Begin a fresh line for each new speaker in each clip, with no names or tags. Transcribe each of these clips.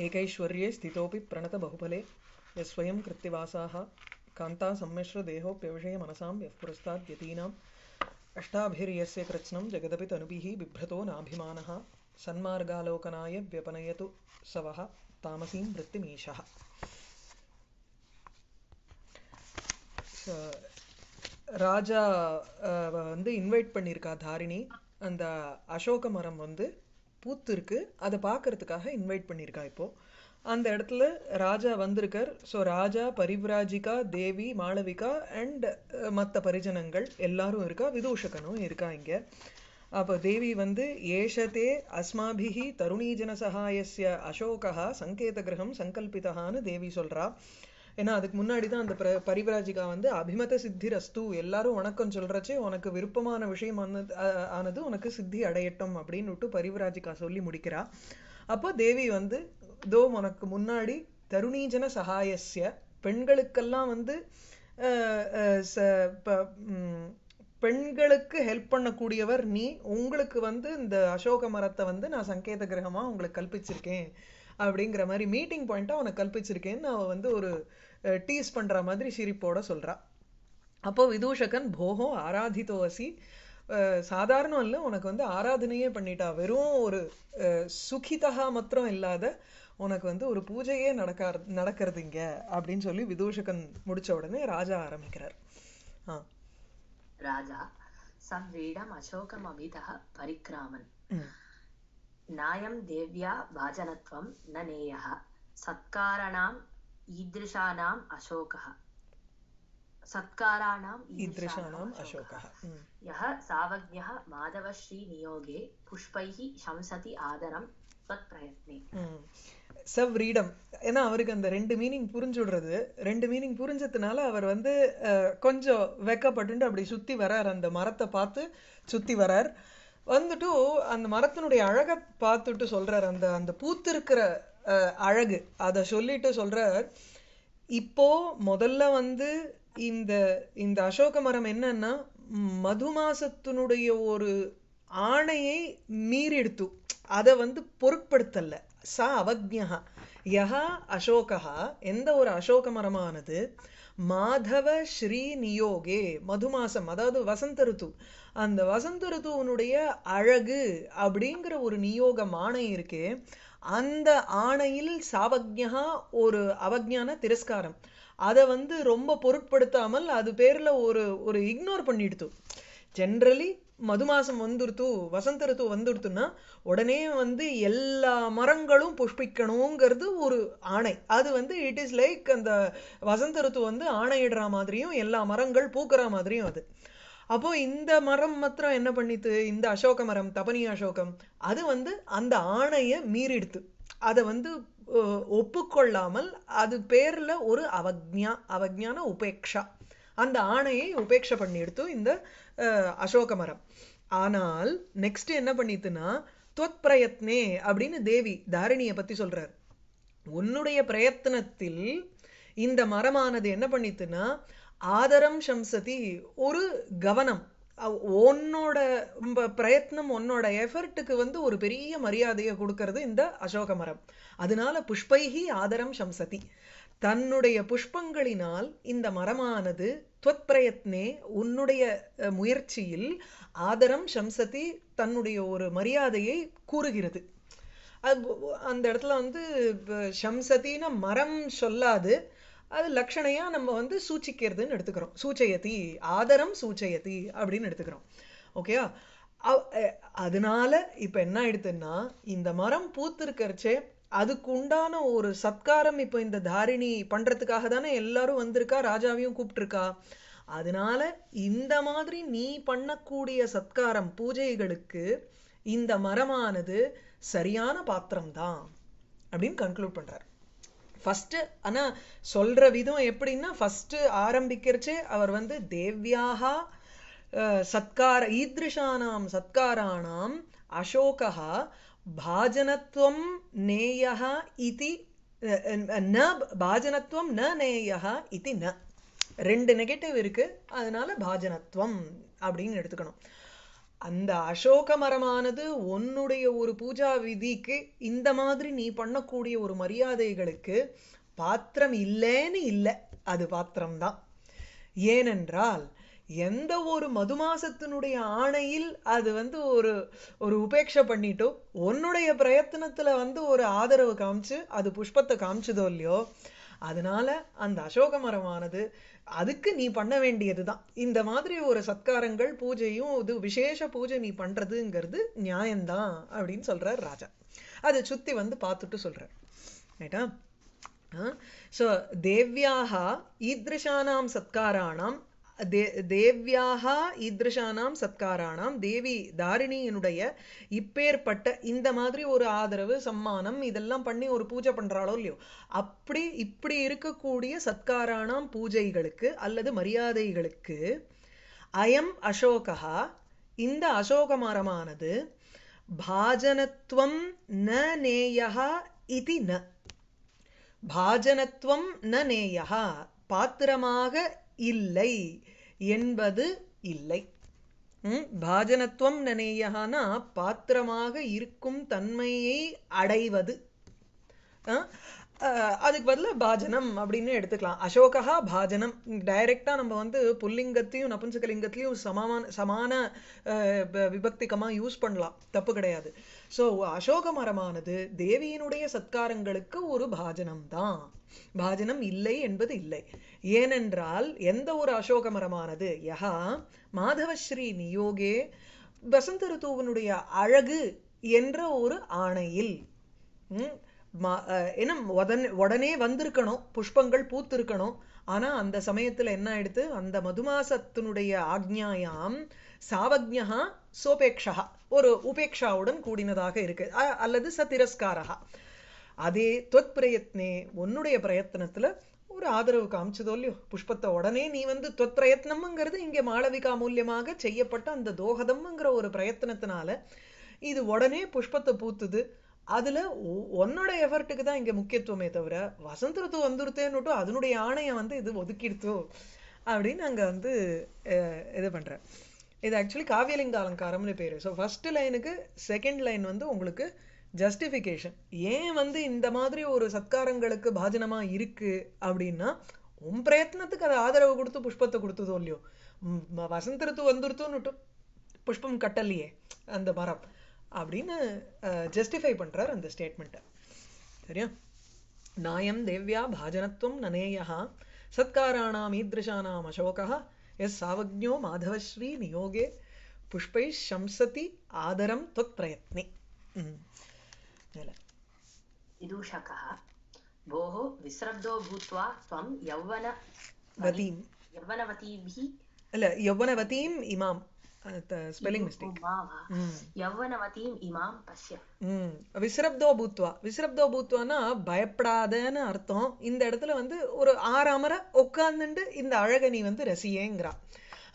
एकैश्वर्ये स्थितोऽपि प्रणतबहुफले यः स्वयं कृत्तिवासाः कान्तासम्मिश्रदेहोऽप्यविषये मनसां यः पुरस्ताद् अष्टाभिर्यस्य कृत्स्नं जगदपि तनुभिः बिभ्रतो नाभिमानः सन्मार्गालोकनाय व्यपनयतु स वः तामसीं वृत्तिमीशः ராஜா வந்து இன்வைட் பண்ணியிருக்கா தாரிணி அந்த அசோக மரம் வந்து பூத்து இருக்குது அதை பார்க்குறதுக்காக இன்வைட் பண்ணியிருக்கா இப்போது அந்த இடத்துல ராஜா வந்திருக்கார் ஸோ ராஜா பரிவ்ராஜிகா தேவி மாளவிகா அண்ட் மற்ற பரிஜனங்கள் எல்லாரும் இருக்கா விதூஷகனும் இருக்கா இங்கே அப்போ தேவி வந்து ஏஷதே அஸ்மாபிஹி தருணீஜன சகாயஸ்ய அசோகா சங்கேத கிரகம் சங்கல்பிதான்னு தேவி சொல்கிறா ஏன்னா அதுக்கு முன்னாடி தான் அந்த பரிவராஜிகா வந்து அபிமத சித்தி ரஸ்து எல்லாரும் வணக்கம் சொல்றச்சே உனக்கு விருப்பமான விஷயம் ஆனது உனக்கு சித்தி அடையட்டும் அப்படின்னு விட்டு பரிவராஜிகா சொல்லி முடிக்கிறா அப்போ தேவி வந்து தோ உனக்கு முன்னாடி தருணீஜன சகாயஸ்ய பெண்களுக்கெல்லாம் வந்து பெண்களுக்கு ஹெல்ப் பண்ணக்கூடியவர் நீ உங்களுக்கு வந்து இந்த அசோக மரத்தை வந்து நான் சங்கேத கிரகமாக உங்களுக்கு கல்பிச்சிருக்கேன் அப்படிங்கிற மாதிரி மீட்டிங் பாயிண்ட்டாக உனக்கு கல்பிச்சிருக்கேன்னு அவள் வந்து ஒரு டீஸ் பண்ணுற மாதிரி சிரிப்போட சொல்றா அப்போ விதூஷகன் போகோ ஆராதித்தோசி சாதாரணம் இல்லை உனக்கு வந்து ஆராதனையே பண்ணிட்டா வெறும் ஒரு சுகிதா மாத்திரம் இல்லாத உனக்கு வந்து ஒரு பூஜையே நடக்கா நடக்கிறதுங்க அப்படின்னு சொல்லி விதூஷகன் முடிச்ச உடனே ராஜா ஆரம்பிக்கிறார் ஆ
ராஜா சம்வீடம் அசோகம் அமிதா பரிக்ராமன் நாயம் தேவ்யா பாஜனத்வம் ந நேயா சத்காரணாம் ईदृशानाम् अशोकः सत्काराणाम् ईदृशानाम् अशोकः यः सावज्ञः माधवश्रीनियोगे पुष्पैः शंसति आदरं
செவ் ரீடம் ஏன்னா அவருக்கு அந்த ரெண்டு மீனிங் புரிஞ்சு விடுறது ரெண்டு மீனிங் புரிஞ்சதுனால அவர் வந்து கொஞ்சம் வெக்கப்பட்டு அப்படி சுத்தி வரார் அந்த மரத்தை பார்த்து சுத்தி வரார் வந்துட்டு அந்த மரத்தினுடைய அழகை பார்த்துட்டு சொல்றார் அந்த அந்த பூத்திருக்கிற அழகு அதை சொல்லிட்டு சொல்கிறார் இப்போ முதல்ல வந்து இந்த இந்த அசோக மரம் என்னன்னா மதுமாசத்தினுடைய ஒரு ஆணையை மீறிடுத்து அதை வந்து பொருட்படுத்தலை ச அவக்ஞா யஹா அசோகா எந்த ஒரு அசோக மரமானது மாதவ ஸ்ரீ நியோகே மதுமாசம் அதாவது வசந்த ருத்து அந்த வசந்த ருத்துவனுடைய அழகு அப்படிங்கிற ஒரு நியோக மானை இருக்கே அந்த ஆணையில் சாவக்யா ஒரு அவஜான திரஸ்காரம் அதை வந்து ரொம்ப பொருட்படுத்தாமல் அது பேரில் ஒரு ஒரு இக்னோர் பண்ணிடுத்து ஜென்ரலி மது மாதம் வந்துடுத்து வசந்த ரித்து வந்துடுத்துன்னா உடனே வந்து எல்லா மரங்களும் புஷ்பிக்கணுங்கிறது ஒரு ஆணை அது வந்து இட் இஸ் லைக் அந்த வசந்த ரித்து வந்து ஆணையிடுற மாதிரியும் எல்லா மரங்கள் பூக்கிற மாதிரியும் அது அப்போ இந்த மரம் மாத்திரம் என்ன பண்ணித்து இந்த அசோக மரம் தபனி அசோகம் அது வந்து அந்த ஆணையை மீறிடுத்து அதை வந்து ஒப்புக்கொள்ளாமல் அது பேர்ல ஒரு அவக்ஞா அவக்ஞான உபேக்ஷா அந்த ஆணையை பண்ணி எடுத்தோம் இந்த அசோக மரம் ஆனால் நெக்ஸ்ட் என்ன பண்ணித்துன்னா தொத் பிரயத்னே அப்படின்னு தேவி தாரிணியை பத்தி சொல்றார் உன்னுடைய பிரயத்தனத்தில் இந்த மரமானது என்ன பண்ணித்துன்னா ஆதரம் ஷம்சதி ஒரு கவனம் உன்னோட பிரயத்னம் உன்னோட எஃபர்ட்டுக்கு வந்து ஒரு பெரிய மரியாதையை கொடுக்கறது இந்த அசோக மரம் அதனால புஷ்பைகி ஆதரம் சம்சதி தன்னுடைய புஷ்பங்களினால் இந்த மரமானது துவத் பிரயத்னே உன்னுடைய முயற்சியில் ஆதரம் சம்சதி தன்னுடைய ஒரு மரியாதையை கூறுகிறது அந்த இடத்துல வந்து சம்சத்தின மரம் சொல்லாது அது லக்ஷணையா நம்ம வந்து சூச்சிக்கிறதுன்னு எடுத்துக்கிறோம் சூச்சயத்தி ஆதரம் சூச்சயத்தி அப்படின்னு எடுத்துக்கிறோம் ஓகேயா அதனால இப்ப என்ன ஆயிடுதுன்னா இந்த மரம் பூத்திருக்கிறச்சே அதுக்கு உண்டான ஒரு சத்காரம் இப்போ இந்த தாரிணி பண்றதுக்காக தானே எல்லாரும் வந்திருக்கா ராஜாவையும் கூப்பிட்டுருக்கா அதனால இந்த மாதிரி நீ பண்ணக்கூடிய சத்காரம் பூஜைகளுக்கு இந்த மரமானது சரியான பாத்திரம்தான் அப்படின்னு கன்க்ளூட் பண்றாரு ஃபஸ்ட்டு ஆனால் சொல்கிற விதம் எப்படின்னா ஃபஸ்ட்டு ஆரம்பிக்கிறச்சே அவர் வந்து தேவ்யாகா சத்கார ஈதிருஷானாம் சத்காராணாம் அசோகா பாஜனத்துவம் நேயா இது ந பாஜனத்துவம் ந நேயா இது ந ரெண்டு நெகட்டிவ் இருக்குது அதனால பாஜனத்துவம் அப்படின்னு எடுத்துக்கணும் அந்த அசோக மரமானது உன்னுடைய ஒரு பூஜா விதிக்கு இந்த மாதிரி நீ பண்ணக்கூடிய ஒரு மரியாதைகளுக்கு பாத்திரம் இல்லைன்னு இல்லை அது பாத்திரம்தான் ஏனென்றால் எந்த ஒரு மதுமாசத்தினுடைய ஆணையில் அது வந்து ஒரு ஒரு உபேட்சை பண்ணிட்டோ உன்னுடைய பிரயத்தனத்தில் வந்து ஒரு ஆதரவு காமிச்சு அது புஷ்பத்தை காமிச்சதோ இல்லையோ அதனால அந்த அசோக மரமானது அதுக்கு நீ பண்ண வேண்டியது தான் இந்த மாதிரி ஒரு சத்காரங்கள் பூஜையும் இது விசேஷ பூஜை நீ பண்ணுறதுங்கிறது நியாயம்தான் அப்படின்னு சொல்கிறார் ராஜா அதை சுற்றி வந்து பார்த்துட்டு சொல்கிறார் ரைட்டா ஸோ தேவியாக ஈத்ருஷானாம் சத்காராணாம் தே தேவ்யாக ஈதೃಶானாம் சத்காராணாம் தேவி தாரிணியினுடைய இப்பேற்பட்ட இந்த மாதிரி ஒரு ஆதரவு சம்மானம் இதெல்லாம் பண்ணி ஒரு பூஜை பண்ணுறாளோ இல்லையோ அப்படி இப்படி இருக்கக்கூடிய சத்காராணாம் பூஜைகளுக்கு அல்லது மரியாதைகளுக்கு அயம் அசோகா இந்த அசோக மரமானது பாஜனத்துவம் ந நேயா இது ந பாஜனத்துவம் ந நேயா பாத்திரமாக இல்லை என்பது இல்லை பாஜனத்துவம் நினையானா பாத்திரமாக இருக்கும் தன்மையை அடைவது அதுக்கு பதில் பாஜனம் அப்படின்னு எடுத்துக்கலாம் அசோகா பாஜனம் டைரெக்டாக நம்ம வந்து புல்லிங்கத்தையும் நபுன்சகலிங்கத்திலையும் சமமான சமான விபக்திகமாக யூஸ் பண்ணலாம் தப்பு கிடையாது ஸோ அசோக மரமானது தேவியினுடைய சத்காரங்களுக்கு ஒரு பாஜனம் தான் பாஜனம் இல்லை என்பது இல்லை ஏனென்றால் எந்த ஒரு அசோக மரமானது யஹா மாதவஸ்ரீ நியோகே வசந்த ருத்துவனுடைய அழகு என்ற ஒரு ஆணையில் உடனே உடனே வந்திருக்கணும் புஷ்பங்கள் பூத்திருக்கணும் ஆனால் அந்த சமயத்தில் என்ன ஆயிடுத்து அந்த மதுமாசத்தினுடைய ஆக்ஞாயாம் சாவக்ஞா சோபேக்ஷா ஒரு உபேக்ஷாவுடன் கூடினதாக இருக்கு அல்லது ச திரஸ்காரா அதே தொத் பிரயத்னே உன்னுடைய பிரயத்தனத்தில் ஒரு ஆதரவு காமிச்சதோ இல்லையோ புஷ்பத்தை உடனே நீ வந்து தொத் பிரயத்னம்ங்கிறது இங்கே மாளவிகா மூலியமாக செய்யப்பட்ட அந்த தோகதம்ங்கிற ஒரு பிரயத்தனத்தினால இது உடனே புஷ்பத்தை பூத்துது அதுல உன்னோட எஃபர்ட்டுக்கு தான் இங்க முக்கியத்துவமே தவிர வசந்த ருத்து வந்துருத்தேன்னுட்டு அதனுடைய ஆணையை வந்து இது ஒதுக்கிடுத்தோ அப்படின்னு அங்க வந்து இது பண்றேன் இது ஆக்சுவலி காவியலிங்க அலங்காரம்னு பேர் ஸோ ஃபர்ஸ்ட் லைனுக்கு செகண்ட் லைன் வந்து உங்களுக்கு ஜஸ்டிஃபிகேஷன் ஏன் வந்து இந்த மாதிரி ஒரு சத்காரங்களுக்கு பாஜனமாக இருக்கு அப்படின்னா உன் பிரயத்னத்துக்கு அதை ஆதரவு கொடுத்து புஷ்பத்தை கொடுத்ததோ இல்லையோ வசந்த ருத்து வந்துருத்தோன்னுட்டு புஷ்பம் கட்டலையே அந்த மரம் அப்படின்னு ஜஸ்டிஃபை பண்றார் அந்த ஸ்டேட்மென்ட் சரியா நாயம் தேவ்யா பாஜனत्वம் நனேயஹ சத்காராணாமீத்ரஷானமஷோகஹ யஸ்ஸாவஜ்ஞோ மாதவஸ்ரீ நயோகே পুষ্পேஷ சம்சதி ஆதரம் துத்ரயத்னி
இதுஷகஹ போஹ விஸ்ரब्தோabhutவா சம் யவனவதி யவனவதி வில
யவனவதி இமாம் स्पेलिङ्ग्
मिस्टेक्
यौवनवतीम् इमां पश्य oh, mm. விசிரப்தோ பூத்வா விசிரப்தோ பூத்வானா பயப்படாதன்னு அர்த்தம் இந்த இடத்துல வந்து ஒரு ஆறாமர உட்காந்துண்டு இந்த அழகை நீ வந்து ரசியேங்கிறா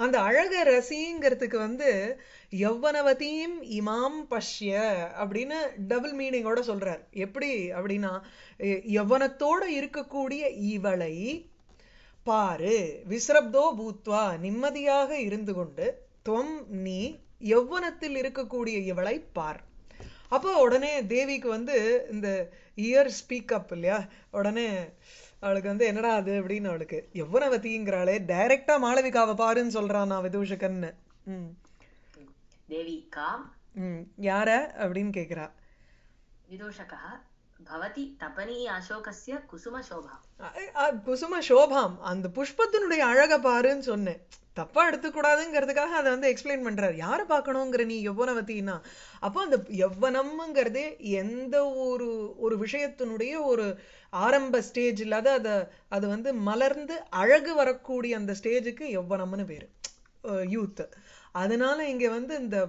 அந்த அழக ரசிங்கிறதுக்கு வந்து யௌவனவதியும் இமாம் பஷ்ய அப்படின்னு டபுள் மீனிங்கோட சொல்றார் எப்படி அப்படின்னா யௌவனத்தோட இருக்கக்கூடிய இவளை பாரு விசிரப்தோ பூத்வா நிம்மதியாக இருந்து கொண்டு துவம் நீ யௌவனத்தில் இருக்கக்கூடிய இவளை பார் அப்போ உடனே தேவிக்கு வந்து இந்த இயர் ஸ்பீக் அப் இல்லையா உடனே அவளுக்கு வந்து என்னடா அது அப்படின்னு அவளுக்கு யௌவனவதிங்கிறாளே டைரக்டா மாளவிகாவை பாருன்னு சொல்றான் நான் விதூஷகன்னு ம் தேவிகா யார அப்படின்னு கேக்குறா
விதூஷகா பவதி தபனி அசோகசிய குசுமசோபாம்
குசுமசோபாம் அந்த புஷ்பத்தினுடைய அழகை பாருன்னு சொன்னேன் தப்பா எடுத்துக்கூடாதுங்கிறதுக்காக அதை வந்து எக்ஸ்பிளைன் பண்றாரு யாரை பார்க்கணுங்கிற நீ யௌவனவத்தின்னா அப்போ அந்த யௌவனம்ங்கிறது எந்த ஒரு ஒரு விஷயத்தினுடைய ஒரு ஆரம்ப ஸ்டேஜ் இல்லாத அதை அது வந்து மலர்ந்து அழகு வரக்கூடிய அந்த ஸ்டேஜுக்கு யௌவனம்னு பேரு யூத் அதனால இங்க வந்து இந்த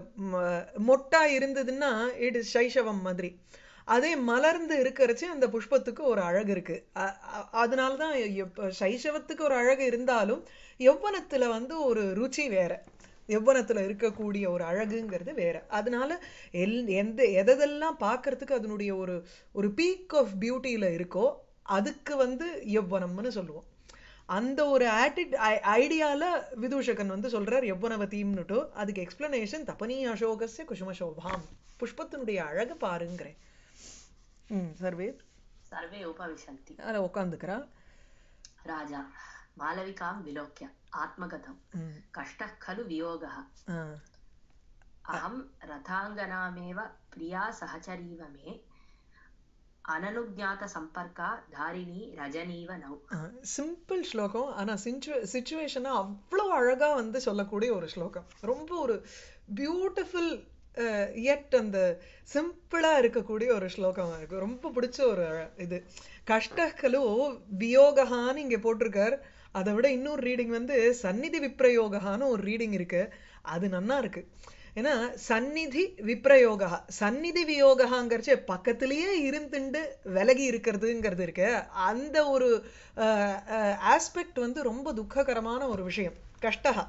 மொட்டா இருந்ததுன்னா இட் இஸ் சைஷவம் மாதிரி அதே மலர்ந்து இருக்கிறச்சு அந்த புஷ்பத்துக்கு ஒரு அழகு இருக்கு அதனால தான் சைஷவத்துக்கு ஒரு அழகு இருந்தாலும் யௌவனத்துல வந்து ஒரு ருச்சி வேற யௌவனத்துல இருக்கக்கூடிய ஒரு அழகுங்கிறது வேற அதனால எல் எந்த எதெல்லாம் பார்க்கறதுக்கு அதனுடைய ஒரு ஒரு பீக் ஆஃப் பியூட்டியில இருக்கோ அதுக்கு வந்து யௌவனம்னு சொல்லுவோம் அந்த ஒரு ஆட்டிட் ஐடியால விதூஷகன் வந்து சொல்றார் தீம்னுட்டு அதுக்கு எக்ஸ்பிளனேஷன் தபனி அசோகசிய குசுமசோபாம் புஷ்பத்தினுடைய அழகு பாருங்கிறேன் சர்வே சர்வே
உபவிசந்தி ராஜா விலோக்கிய ஆத்மகதம் கஷ்ட அகம் ரதாங்கனாமேவ பிரியா சகச்சரீவ மே சம்பர்க்கா தாரிணி ரஜனீவ
நௌ சிம்பிள் ஸ்லோகம் ஆனால் சுச்சுவேஷனை அவ்வளோ அழகா வந்து சொல்லக்கூடிய ஒரு ஸ்லோகம் ரொம்ப ஒரு பியூட்டிஃபுல் எட் அந்த சிம்பிளாக இருக்கக்கூடிய ஒரு ஸ்லோகமாக இருக்கு ரொம்ப பிடிச்ச ஒரு இது கஷ்டகலு வியோகஹான்னு இங்கே போட்டிருக்கார் அதை விட இன்னொரு ரீடிங் வந்து சந்நிதி விப்ரயோகான்னு ஒரு ரீடிங் இருக்கு அது நன்னா இருக்கு ஏன்னா சந்நிதி விப்ரயோகா சந்நிதி வியோகாங்கிறச்சு பக்கத்திலேயே இருந்துண்டு விலகி இருக்கிறதுங்கிறது இருக்கு அந்த ஒரு ஆஸ்பெக்ட் வந்து ரொம்ப துக்ககரமான ஒரு விஷயம் கஷ்டகா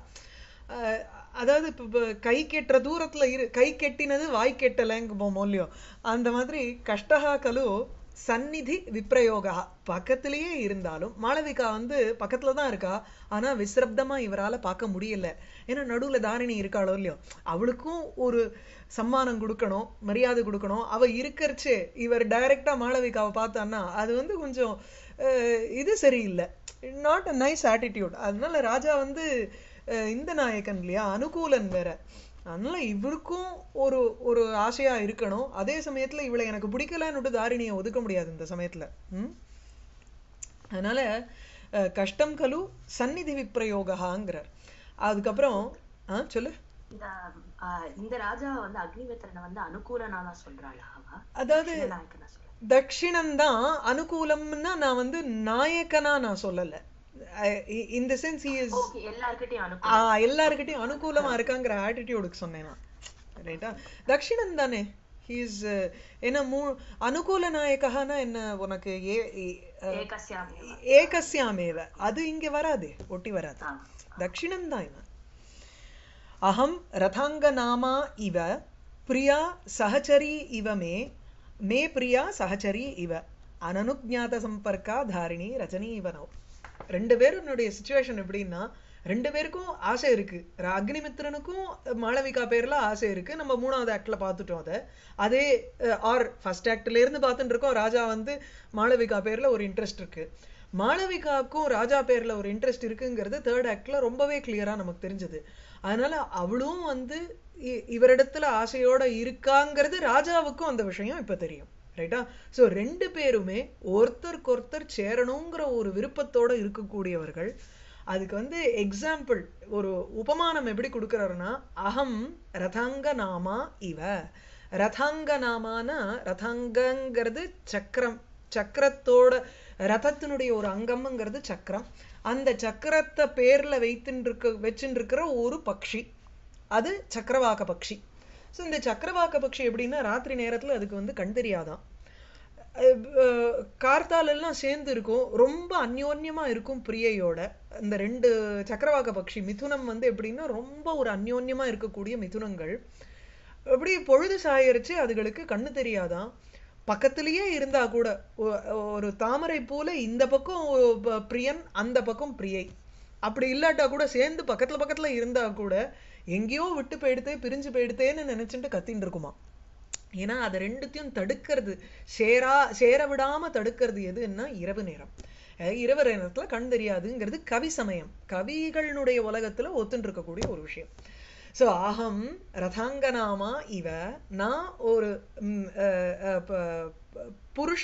அதாவது இப்போ கை கெட்டுற தூரத்தில் இரு கை கெட்டினது வாய் கெட்டலைங்குவோம் இல்லையோ அந்த மாதிரி கஷ்டகா கலு சந்நிதி விப்ரயோகா பக்கத்திலேயே இருந்தாலும் மாளவிகா வந்து பக்கத்தில் தான் இருக்கா ஆனால் விசிரப்தமாக இவரால் பார்க்க முடியல ஏன்னா நடுவில் தாரிணி இருக்காளோ இல்லையோ அவளுக்கும் ஒரு சம்மானம் கொடுக்கணும் மரியாதை கொடுக்கணும் அவள் இருக்கிறச்சு இவர் டைரெக்டாக மாளவிகாவை பார்த்தான்னா அது வந்து கொஞ்சம் இது சரியில்லை நாட் அ நைஸ் ஆட்டிடியூட் அதனால ராஜா வந்து இந்த நாயகன் இல்லையா அனுகூலன் வேற அதனால இவருக்கும் ஒரு ஒரு ஆசையா இருக்கணும் அதே சமயத்துல இவளை எனக்கு பிடிக்கலன்னுட்டு தாரிணியை ஒதுக்க முடியாது இந்த சமயத்துல உம் அதனால கஷ்டம் கலு சந்நிதி விப்ரயோகாங்கிறார் அதுக்கப்புறம் ஆ சொல்லு
இந்த ராஜா வந்து அக்னிவேத்திரனை வந்து அனுகூலனா சொல்றாளா அதாவது
தட்சிணம் தான் அனுகூலம்னா நான் வந்து நாயக்கனா நான் சொல்லலை இந்த சென்ஸ் ஹி இஸ் எல்லார்கிட்டயும் அனுகூலமா இருக்காங்கிற ஆட்டிடியூடுக்கு சொன்னேன் நான் ரைட்டா தக்ஷிணன் தானே ஹி இஸ் ஏன்னா மூ அனுகூல நாயகனா என்ன உனக்கு ஏ ஏகஸ்யாமேவ அது இங்க வராது ஒட்டி வராது தக்ஷிணம் தான் இவன் அகம் ரதாங்கநாமா இவ பிரியா சகச்சரி இவ மே மே பிரியா சகச்சரி இவ அனனுஜாத சம்பர்க்கா தாரிணி ரஜனி இவனோ ரெண்டு பேருனுடைய சுச்சுவேஷன் எப்படின்னா ரெண்டு பேருக்கும் ஆசை இருக்கு அக்னிமித்திரனுக்கும் மாளவிகா பேர்ல ஆசை இருக்கு நம்ம மூணாவது ஆக்ட்ல பார்த்துட்டோம் அதை அதே ஆர் ஃபர்ஸ்ட் ஆக்ட்ல இருந்து பார்த்துட்டு இருக்கோம் ராஜா வந்து மாளவிகா பேர்ல ஒரு இன்ட்ரெஸ்ட் இருக்கு மாளவிகாவுக்கும் ராஜா பேர்ல ஒரு இன்ட்ரெஸ்ட் இருக்குங்கிறது தேர்ட் ஆக்ட்ல ரொம்பவே கிளியரா நமக்கு தெரிஞ்சது அதனால அவளும் வந்து இவரிடத்துல ஆசையோட இருக்காங்கிறது ராஜாவுக்கும் அந்த விஷயம் இப்ப தெரியும் ரைட்டா ஸோ ரெண்டு பேருமே ஒருத்தருக்கு ஒருத்தர் சேரணுங்கிற ஒரு விருப்பத்தோடு இருக்கக்கூடியவர்கள் அதுக்கு வந்து எக்ஸாம்பிள் ஒரு உபமானம் எப்படி கொடுக்குறாருன்னா அகம் ரதாங்க நாமா இவ ரதாங்க நாமானா ரதாங்கங்கிறது சக்கரம் சக்கரத்தோட ரதத்தினுடைய ஒரு அங்கம்ங்கிறது சக்கரம் அந்த சக்கரத்தை பேர்ல வைத்துன்னு வச்சுருக்கிற இருக்கிற ஒரு பக்ஷி அது சக்கரவாக்க பக்ஷி ஸோ இந்த சக்கரவாக்க பக்ஷி எப்படின்னா ராத்திரி நேரத்தில் அதுக்கு வந்து கண் தெரியாதான் கார்த்தாலெல்லாம் சேர்ந்து இருக்கும் ரொம்ப அந்யோன்யமாக இருக்கும் பிரியையோட இந்த ரெண்டு சக்கரவாக பக்ஷி மிதுனம் வந்து எப்படின்னா ரொம்ப ஒரு அந்யோன்யமாக இருக்கக்கூடிய மிதுனங்கள் அப்படி பொழுது சாயிருச்சு அதுகளுக்கு கண்ணு தெரியாதான் பக்கத்திலேயே இருந்தா கூட ஒரு தாமரை போல இந்த பக்கம் பிரியன் அந்த பக்கம் பிரியை அப்படி இல்லாட்டா கூட சேர்ந்து பக்கத்துல பக்கத்துல இருந்தா கூட எங்கேயோ விட்டு போயிடுத்தே பிரிஞ்சு போயிடுத்தேன்னு நினைச்சுட்டு கத்தின்னு இருக்குமா ஏன்னா அதை ரெண்டுத்தையும் தடுக்கிறது சேரா சேர விடாம தடுக்கிறது எதுன்னா இரவு நேரம் இரவு நேரத்துல கண் தெரியாதுங்கிறது கவி சமயம் கவிகளினுடைய உலகத்துல ஒத்துன்னு இருக்கக்கூடிய ஒரு விஷயம் ஸோ அகம் ரதாங்கனாமா இவ நான் ஒரு புருஷ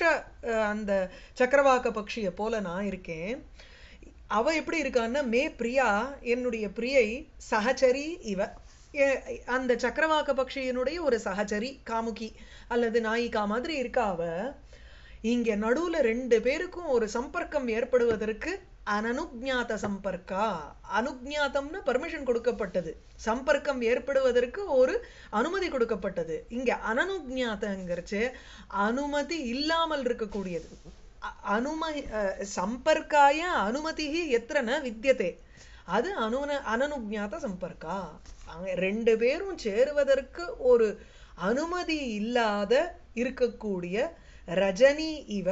அந்த சக்கரவாக்க பக்ஷியை போல நான் இருக்கேன் அவ எப்படி இருக்கான்னா மே பிரியா என்னுடைய பிரியை சகச்சரி இவ அந்த சக்கரவாக்க பக்ஷியினுடைய ஒரு சகச்சரி காமுகி அல்லது நாயிகா மாதிரி இருக்காவ அவ இங்க நடுவுல ரெண்டு பேருக்கும் ஒரு சம்பர்க்கம் ஏற்படுவதற்கு அனனுஜாத்த சம்பர்க்கா அனுஜாத்தம்னு பர்மிஷன் கொடுக்கப்பட்டது சம்பர்க்கம் ஏற்படுவதற்கு ஒரு அனுமதி கொடுக்கப்பட்டது இங்க அனனுஜாத்தங்கிறச்சு அனுமதி இல்லாமல் இருக்கக்கூடியது அனும சம்பர்க்காய அனுமதி எத்தனை வித்தியதே அது அனு அனனுஜாத்த சம்பர்க்கா ரெண்டு பேரும் சேருவதற்கு ஒரு அனுமதி இல்லாத இருக்கக்கூடிய ரஜினி இவ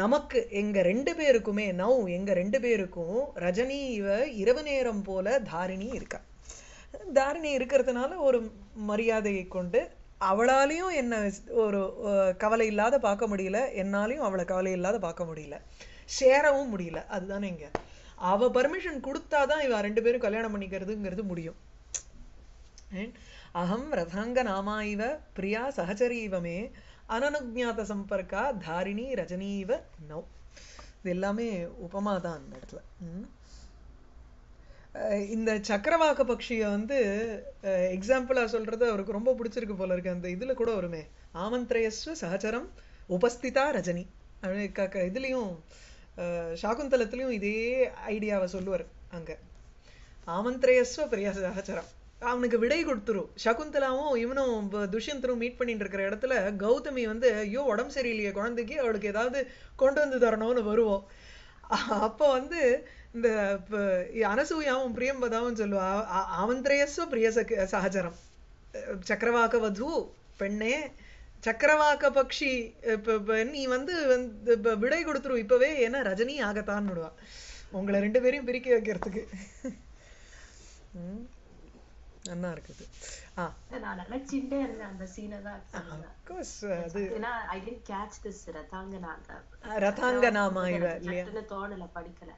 நமக்கு எங்க ரெண்டு பேருக்குமே நௌ எங்க ரெண்டு பேருக்கும் ரஜினி இவ இரவு நேரம் போல தாரிணி இருக்கா தாரிணி இருக்கிறதுனால ஒரு மரியாதையை கொண்டு அவளாலையும் என்ன ஒரு கவலை இல்லாத பார்க்க முடியல என்னாலையும் அவளை கவலை இல்லாத பார்க்க முடியல சேரவும் முடியல அதுதானே இங்க அவ பர்மிஷன் கொடுத்தாதான் இவ ரெண்டு பேரும் கல்யாணம் பண்ணிக்கிறதுங்கிறது முடியும் அஹம் ரதாங்க రథాంగనామా ఇవ பிரியா సహచరీవ அனனுஜாத்த சம்பர்க்கா தாரிணி ரஜனீவ நௌ இது எல்லாமே உபமா தான் அந்த இடத்துல இந்த சக்கரவாக்க பக்ஷியை வந்து எக்ஸாம்பிளாக சொல்கிறது அவருக்கு ரொம்ப பிடிச்சிருக்கு போல இருக்கு அந்த இதில் கூட வருமே ஆமந்திரயஸ்வ சகச்சரம் உபஸ்திதா ரஜினி அப்படின்னு இதுலேயும் சாகுந்தலத்துலேயும் இதே ஐடியாவை சொல்லுவார் அங்கே ஆமந்திரயஸ்வ பிரியா சகச்சரம் அவனுக்கு விடை கொடுத்துரும் சகுந்தலாவும் இவனும் துஷ்யந்தரும் மீட் பண்ணிட்டு இருக்கிற இடத்துல கௌதமி வந்து ஐயோ உடம்பு சரியில்லையே குழந்தைக்கு அவளுக்கு ஏதாவது கொண்டு வந்து தரணும்னு வருவோம் அப்போ வந்து இந்த அனசூயாவும் பிரியம்பதாவும் சொல்லுவா ஆமந்திரேயஸ்வ பிரிய சகஜரம் சக்கரவாக்க வது பெண்ணே சக்கரவாக்க பக்ஷி நீ வந்து விடை கொடுத்துரும் இப்பவே ஏன்னா ரஜினி ஆகத்தான்னு விடுவா உங்களை ரெண்டு பேரையும் பிரிக்க வைக்கிறதுக்கு நல்லா இருக்குது ஆ நான்
நல்லா சிண்டே இருந்தேன் அந்த சீனை தான்
அப்கோர்ஸ் அது
ஏன்னா ஐ டென்ட் கேட்ச்
திஸ் ரதாங்கனாங்க
ரதாங்கனாமா இவ இல்லையா தோணல படிக்கல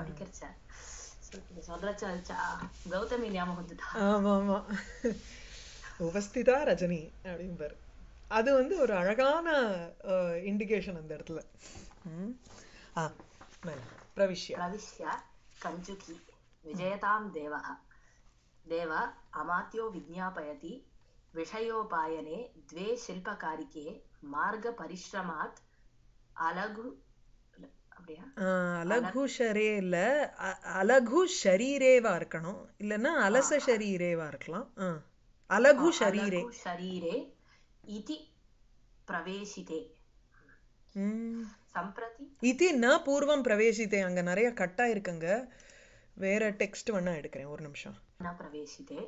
படிக்கிறச்ச
சொல்றச்சா கௌதமி ஞாபகம் வந்துட்டா ஆமா ஆமா உபஸ்திதா ரஜினி அப்படிம்பார் அது வந்து ஒரு அழகான இண்டிகேஷன் அந்த இடத்துல ஆ பிரவிஷ்யா பிரவிஷ்யா கஞ்சுகி
விஜயதாம் தேவகா देव अमात्यो विज्ञापयति विषयोपायने द्वे शिल्पकारिके அலகு अलगु
அழகு ஷரேல அழகு ஷரீரேவா இருக்கணும் இல்லைன்னா அலச ஷரீரேவா இருக்கலாம் அழகு ஷரீரே ஷரீரே இது பிரவேசிதே சம்பிரதி இது ந பூர்வம் பிரவேசித்தே அங்க நிறைய கட்டா இருக்குங்க வேற டெக்ஸ்ட் வேணா எடுக்கிறேன் ஒரு நிமிஷம் न प्रवेशिते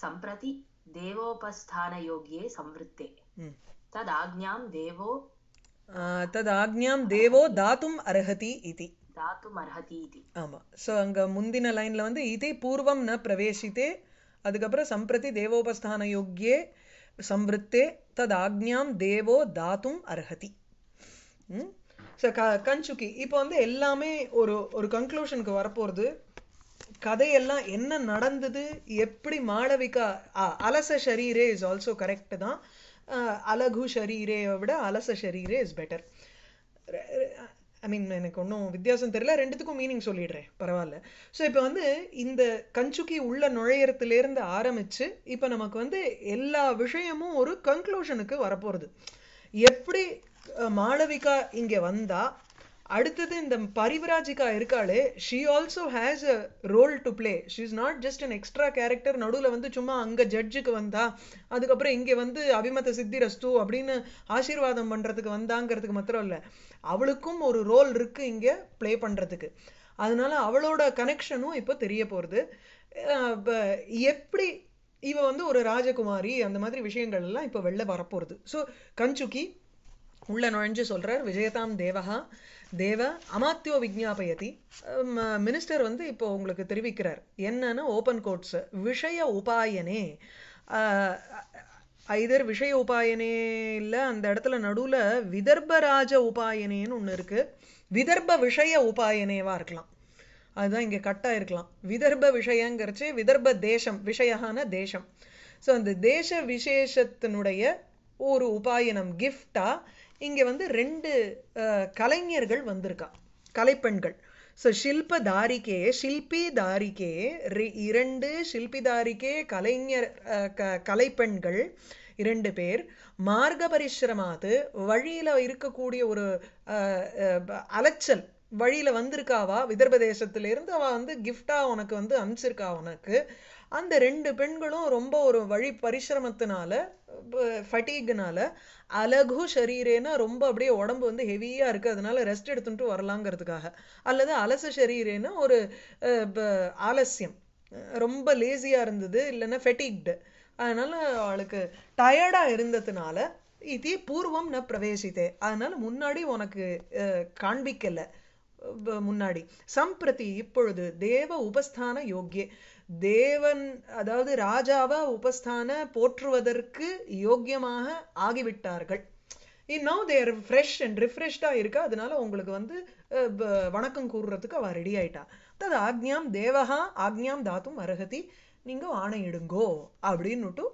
सम्प्रति
देवोपस्थानयोग्ये संवृत्ते तदाज्ञां देवो
तदाज्ञां देवो दातुम् अर्हति इति தாத்தும் அர்ஹதி இது ஆமாம் ஸோ அங்கே முந்தின லைனில் வந்து இதி பூர்வம் ந பிரவேசித்தே அதுக்கப்புறம் சம்பிரதி தேவோபஸ்தான யோக்கியே சம்வத்தே தத் தேவோ தாத்தும் அர்ஹதி சோ க கஞ்சுக்கி இப்போ வந்து எல்லாமே ஒரு ஒரு கன்க்ளூஷனுக்கு வரப்போகிறது கதையெல்லாம் என்ன நடந்தது எப்படி மாளவிகா அலச ஷரீரே இஸ் ஆல்சோ கரெக்ட் தான் அழகு ஷரீரேவை விட அலச ஷரீரே இஸ் பெட்டர் ஐ மீன் எனக்கு ஒன்றும் வித்தியாசம் தெரியல ரெண்டுத்துக்கும் மீனிங் சொல்லிடுறேன் பரவாயில்ல ஸோ இப்போ வந்து இந்த கஞ்சுக்கி உள்ள நுழையிறதுலேருந்து ஆரம்பித்து இப்போ நமக்கு வந்து எல்லா விஷயமும் ஒரு கன்க்ளூஷனுக்கு வரப்போகிறது எப்படி மாளவிகா இங்கே வந்தால் அடுத்தது இந்த பரிவராஜிகா இருக்காளே she also has a role to play she is not just an extra character நடுவில் வந்து சும்மா அங்கே ஜட்ஜுக்கு வந்தா அதுக்கப்புறம் இங்கே வந்து அபிமத சித்தி ரஸ்து அப்படின்னு ஆசீர்வாதம் பண்ணுறதுக்கு வந்தாங்கிறதுக்கு மாத்திரம் இல்லை அவளுக்கும் ஒரு ரோல் இருக்குது இங்கே ப்ளே பண்ணுறதுக்கு அதனால அவளோட கனெக்ஷனும் இப்போ தெரிய போகிறது எப்படி இவ வந்து ஒரு ராஜகுமாரி அந்த மாதிரி விஷயங்கள் எல்லாம் இப்போ வெளில வரப்போகிறது ஸோ கஞ்சுக்கி உள்ள நுழைஞ்சு சொல்றார் விஜயதாம் தேவகா தேவ அமாத்தியோ விஜாபயதி மினிஸ்டர் வந்து இப்போ உங்களுக்கு தெரிவிக்கிறார் என்னன்னு ஓபன் கோட்ஸ் விஷய உபாயனே ஐதர் விஷய உபாயனே இல்லை அந்த இடத்துல நடுவில் விதர்பராஜ உபாயனேன்னு ஒன்று இருக்கு விதர்ப விஷய உபாயனேவா இருக்கலாம் அதுதான் இங்கே கட்டாக இருக்கலாம் விதர்ப விஷயங்கிறச்சு விதர்ப தேசம் விஷயகான தேசம் ஸோ அந்த தேச விசேஷத்தினுடைய ஒரு உபாயனம் கிஃப்டாக இங்கே வந்து ரெண்டு கலைஞர்கள் வந்திருக்கா கலைப்பெண்கள் ஸோ ஷில்ப தாரிக்கே ஷில்பி தாரிக்கே இரண்டு ஷில்பி தாரிக்கே கலைஞர் க கலைப்பெண்கள் இரண்டு பேர் மார்க பரிசிரமாது வழியில் இருக்கக்கூடிய ஒரு அலைச்சல் வழியில் வந்திருக்காவா விதர்ப தேசத்துலேருந்து அவள் வந்து கிஃப்டாக உனக்கு வந்து அனுப்பிச்சிருக்கா உனக்கு அந்த ரெண்டு பெண்களும் ரொம்ப ஒரு வழி பரிசிரமத்தினால ஃபட்டீக்னால அழகு ஷரீரேனா ரொம்ப அப்படியே உடம்பு வந்து ஹெவியாக இருக்குது அதனால ரெஸ்ட் எடுத்துட்டு வரலாங்கிறதுக்காக அல்லது அலசு ஷரீரேனா ஒரு ஆலசியம் ரொம்ப லேசியாக இருந்தது இல்லைன்னா ஃபெட்டிக்டு அதனால் அவளுக்கு டயர்டாக இருந்ததுனால இது பூர்வம் ந பிரவேசித்தே அதனால் முன்னாடி உனக்கு காண்பிக்கலை முன்னாடி சம்பிரதி இப்பொழுது தேவ உபஸ்தான யோக்கியே தேவன் அதாவது ராஜாவா உபஸ்தான போற்றுவதற்கு யோக்கியமாக ஆகிவிட்டார்கள் இன்னும் தேர் ஃப்ரெஷ் அண்ட் ரிஃப்ரெஷ்டாக இருக்கா அதனால உங்களுக்கு வந்து வணக்கம் கூறுறதுக்கு அவள் ரெடி ஆயிட்டா தது ஆக்ஞாம் தேவகா ஆக்ஞாம் தாத்தும் அருகதி நீங்கள் ஆணையிடுங்கோ அப்படின்னுட்டு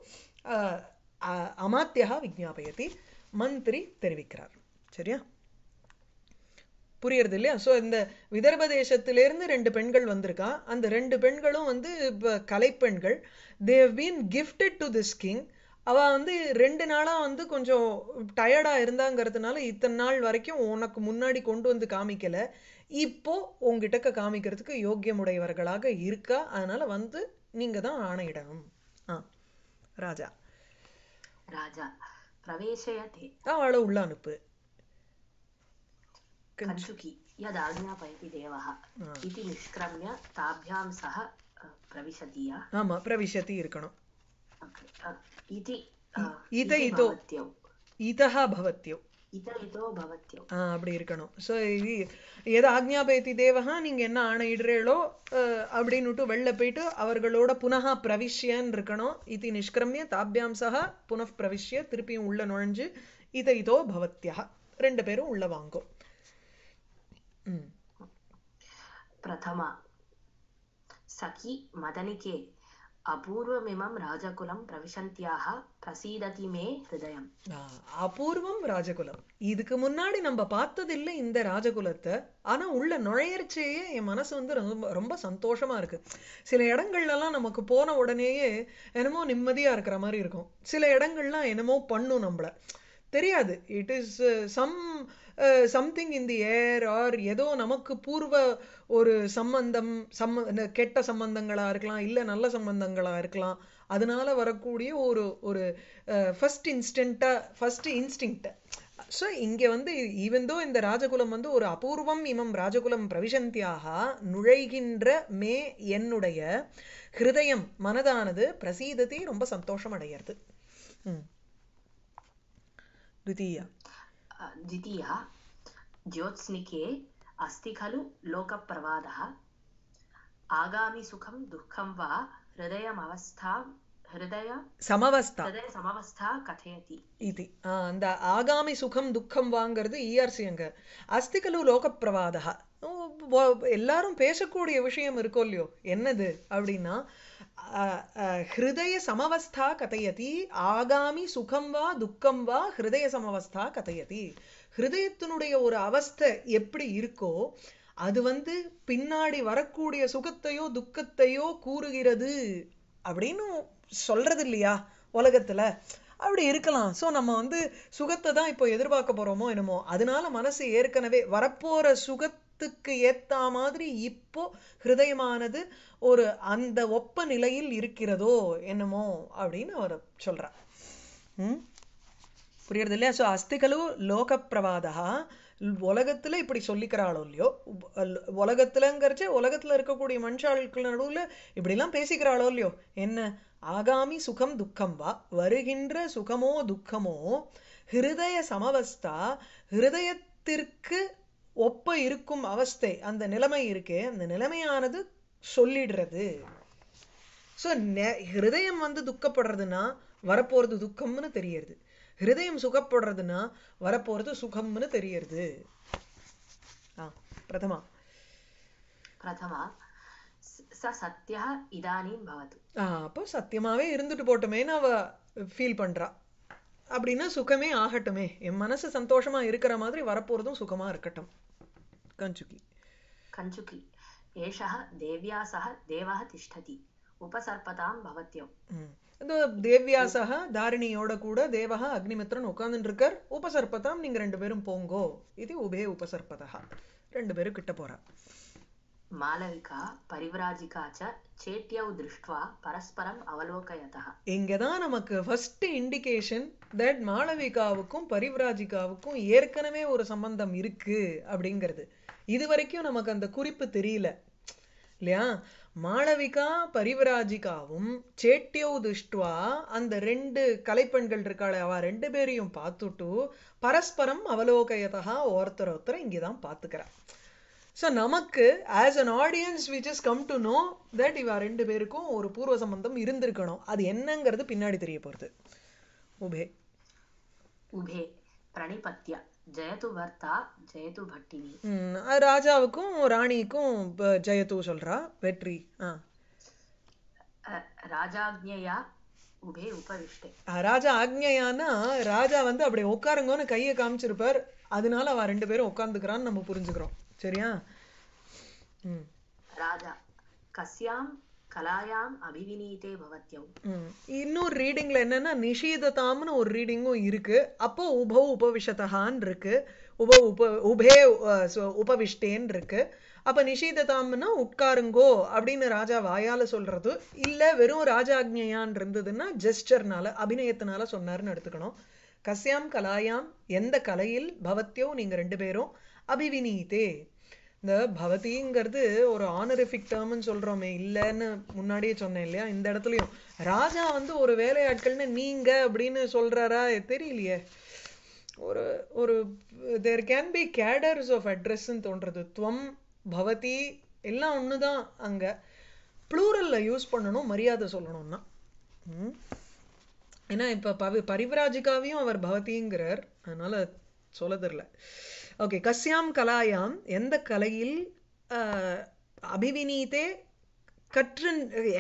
அமாத்தியா விஜாபயத்தி மந்திரி தெரிவிக்கிறார் சரியா புரியறது இல்லையா ஸோ இந்த விதர்ப தேசத்திலேருந்து ரெண்டு பெண்கள் வந்திருக்கா அந்த ரெண்டு பெண்களும் வந்து இப்போ கலைப்பெண்கள் they've been gifted to this king அவள் வந்து ரெண்டு நாளாக வந்து கொஞ்சம் டயர்டாக இருந்தாங்கிறதுனால இத்தனை நாள் வரைக்கும் உனக்கு முன்னாடி கொண்டு வந்து காமிக்கலை இப்போ உங்ககிட்ட காமிக்கிறதுக்கு யோக்கியமுடையவர்களாக இருக்கா அதனால வந்து நீங்கள் தான் ஆணையிடணும் ஆ ராஜா ராஜா பிரவேசையா அவளை உள்ள அனுப்பு
कञ्चुकी देवः इति निष्क्रम्य ताभ्यां सह प्रविशति प्रविशति इति
அப்படி இருக்கணும் ஸோ இது எதை ஆக்ஞாபயத்தி தேவகா நீங்க என்ன ஆணையிடுறீளோ அப்படின்னுட்டு வெளில போயிட்டு அவர்களோட புனகா பிரவிஷ்யன்னு இருக்கணும் இது நிஷ்கிரமிய தாபியாம் சக புனః பிரவிஷ்ய திருப்பியும் உள்ள நுழைஞ்சு இதை இதோ பவத்தியா ரெண்டு பேரும் உள்ள வாங்கும் ప్రథమ
సఖి మదనికే అపూర్వమిమం రాజకులం ప్రవిశంత్యాహ
ప్రసీదతి మే హృదయం அபூர்வம் ராஜகுலம் இதுக்கு முன்னாடி நம்ம பார்த்ததில்ல இந்த ராஜகுலத்தை ஆனா உள்ள நுழையறச்சேயே என் மனசு வந்து ரொம்ப ரொம்ப சந்தோஷமா இருக்கு சில இடங்கள்லாம் நமக்கு போன உடனேயே என்னமோ நிம்மதியா இருக்கிற மாதிரி இருக்கும் சில இடங்கள்லாம் என்னமோ பண்ணும் நம்மள தெரியாது it is some something in the air or ஏதோ நமக்கு பூர்வ ஒரு சம்பந்தம் சம் கெட்ட சம்பந்தங்களாக இருக்கலாம் இல்லை நல்ல சம்பந்தங்களாக இருக்கலாம் அதனால வரக்கூடிய ஒரு ஒரு ஃபஸ்ட் இன்ஸ்டண்ட்டாக ஃபஸ்ட் இன்ஸ்டிங்க்டை ஸோ இங்கே வந்து ஈவெந்தோ இந்த ராஜகுலம் வந்து ஒரு அபூர்வம் இமம் ராஜகுலம் பிரவிசந்தியாக நுழைகின்ற மே என்னுடைய ஹிருதயம் மனதானது பிரசீதத்தை ரொம்ப சந்தோஷம் அடையிறது ம் द्वितीया
द्वितीया ज्योत्स्निके अस्ति खलु लोकप्रवादः आगामिसुखं दुःखं वा हृदयमवस्था சமவஸ்தா சமவஸ்தா கதையதி
இது அந்த ஆகாமி சுகம் துக்கம் வாங்கிறது கலு லோகப்பிரவாதா எல்லாரும் பேசக்கூடிய விஷயம் இருக்கோ இல்லையோ என்னது அப்படின்னா ஹிருதய சமவஸ்தா கதையதி ஆகாமி சுகம் வா துக்கம் வா ஹிருதய சமவஸ்தா கதையதி ஹிருதயத்தினுடைய ஒரு அவஸ்தை எப்படி இருக்கோ அது வந்து பின்னாடி வரக்கூடிய சுகத்தையோ துக்கத்தையோ கூறுகிறது அப்படின்னு சொல்றது இல்லையா உலகத்துல அப்படி இருக்கலாம் ஸோ நம்ம வந்து சுகத்தை தான் இப்போ எதிர்பார்க்க போறோமோ என்னமோ அதனால மனசு ஏற்கனவே வரப்போற சுகத் காலத்துக்கு ஏற்ற மாதிரி இப்போ ஹிருதயமானது ஒரு அந்த ஒப்ப நிலையில் இருக்கிறதோ என்னமோ அப்படின்னு அவர் உம் புரியுறது இல்லையா ஸோ அஸ்திகளு லோக பிரவாதா உலகத்துல இப்படி சொல்லிக்கிறாளோ இல்லையோ உலகத்துலங்கிறச்சு உலகத்துல இருக்கக்கூடிய மனுஷாளுக்கு நடுவில் இப்படிலாம் பேசிக்கிறாளோ இல்லையோ என்ன ஆகாமி சுகம் துக்கம் வா வருகின்ற சுகமோ துக்கமோ ஹிருதய சமவஸ்தா ஹிருதயத்திற்கு ஒப்ப இருக்கும் அவஸ்தை அந்த நிலைமை இருக்கே அந்த நிலைமையானது சொல்லிடுறது ஸோ ஹிருதயம் வந்து துக்கப்படுறதுன்னா வரப்போகிறது துக்கம்னு தெரியறது ஹிருதயம் சுகப்படுறதுன்னா வரப்போகிறது சுகம்னு தெரியறது ஆ பிரதமா பிரதமா சத்யா இதானின் பவது ஆ அப்போ சத்தியமாவே இருந்துட்டு போட்டுமேன்னு அவ ஃபீல் பண்றா அப்படின்னா சுகமே ஆகட்டுமே என் மனசு சந்தோஷமா இருக்கிற மாதிரி வரப்போறதும் சுகமா இருக்கட்டும் கஞ்சுகி கஞ்சுகி ஏஷஹ देव्या सह देवः உபசர்பதாம் பவத்யம் இந்த தேவ்யா தாரிணியோட கூட தேவஹ அக்னிமித்ரன் உட்கார்ந்துட்டு இருக்கார் உபசர்பதாம் நீங்க ரெண்டு பேரும் போங்கோ இது உபே உபசர்பதஹ ரெண்டு பேரும் கிட்ட போறா
மாலவிகா பரிவராஜிகா சேட்டியவ் திருஷ்டுவா பரஸ்பரம் அவலோகயதா
இங்கதான் நமக்கு ஃபர்ஸ்ட் இண்டிகேஷன் தட் மாளவிகாவுக்கும் பரிவராஜிகாவுக்கும் ஏற்கனவே ஒரு சம்பந்தம் இருக்கு அப்படிங்கிறது இது வரைக்கும் நமக்கு அந்த குறிப்பு தெரியல இல்லையா மாளவிகா பரிவராஜிகாவும் சேட்டியோ திருஷ்டுவா அந்த ரெண்டு கலைப்பெண்கள் இருக்காளே அவ ரெண்டு பேரையும் பார்த்துட்டு பரஸ்பரம் அவலோகையதா ஒருத்தர் ஒருத்தர் இங்கேதான் பாத்துக்கிறா சோ ஸோ நமக்கு as an audience which is come to know that இவா ரெண்டு பேருக்கும் ஒரு பூர்வ சம்பந்தம் இருந்திருக்கணும் அது என்னங்கிறது பின்னாடி தெரிய போகிறது உபே உபே பிரணிபத்யா
ஜெயது வர்த்தா ஜெயது பட்டினி
ராஜாவுக்கும் ராணிக்கும் ஜெயது சொல்றா வெற்றி
ராஜாக்ஞையா உபே உபவிஷ்டே
ராஜா ஆக்ஞையானா ராஜா வந்து அப்படியே உட்காருங்கன்னு கையை காமிச்சிருப்பார் அதனால அவ ரெண்டு பேரும் உட்கார்ந்துக்கிறான்னு நம்ம புரிஞ்சுக்கிறோம் சரியா
ராஜா கஸ்யாம் கலாயாம் அபிவினீதே பவத்யம்
இன்னொரு ரீடிங்ல என்னன்னா நிஷீததாம்னு ஒரு ரீடிங்கும் இருக்கு அப்போ உபௌ உபவிஷதஹான் இருக்கு உப உப உபே உபவிஷ்டேன் இருக்கு அப்ப நிஷீததாம்னா உட்காருங்கோ அப்படின்னு ராஜா வாயால சொல்றது இல்ல வெறும் ராஜாக்ஞையான் இருந்ததுன்னா ஜெஸ்டர்னால அபிநயத்தினால சொன்னாருன்னு எடுத்துக்கணும் கஸ்யாம் கலாயாம் எந்த கலையில் பவத்தியோ நீங்க ரெண்டு பேரும் அபிவினீதே இந்த பவதிங்கிறது ஒரு ஆனரிஃபிக் டேர்ம்னு சொல்றோமே இல்லைன்னு முன்னாடியே சொன்னேன் இல்லையா இந்த இடத்துலயும் ராஜா வந்து ஒரு வேலையாட்கள்னு நீங்க அப்படின்னு சொல்றாரா தெரியலையே ஒரு ஒரு there can be cadres of அட்ரஸ்ன்னு தோன்றது துவம் பவதி எல்லாம் ஒன்று தான் அங்கே ப்ளூரலில் யூஸ் பண்ணணும் மரியாதை சொல்லணும்னா ஏன்னா இப்போ பவி பரிவராஜிகாவையும் அவர் பவதிங்கிறார் அதனால சொல்ல தெரில ஓகே கஸ்யாம் கலாயாம் எந்த கலையில் அபிவினீதே கற்று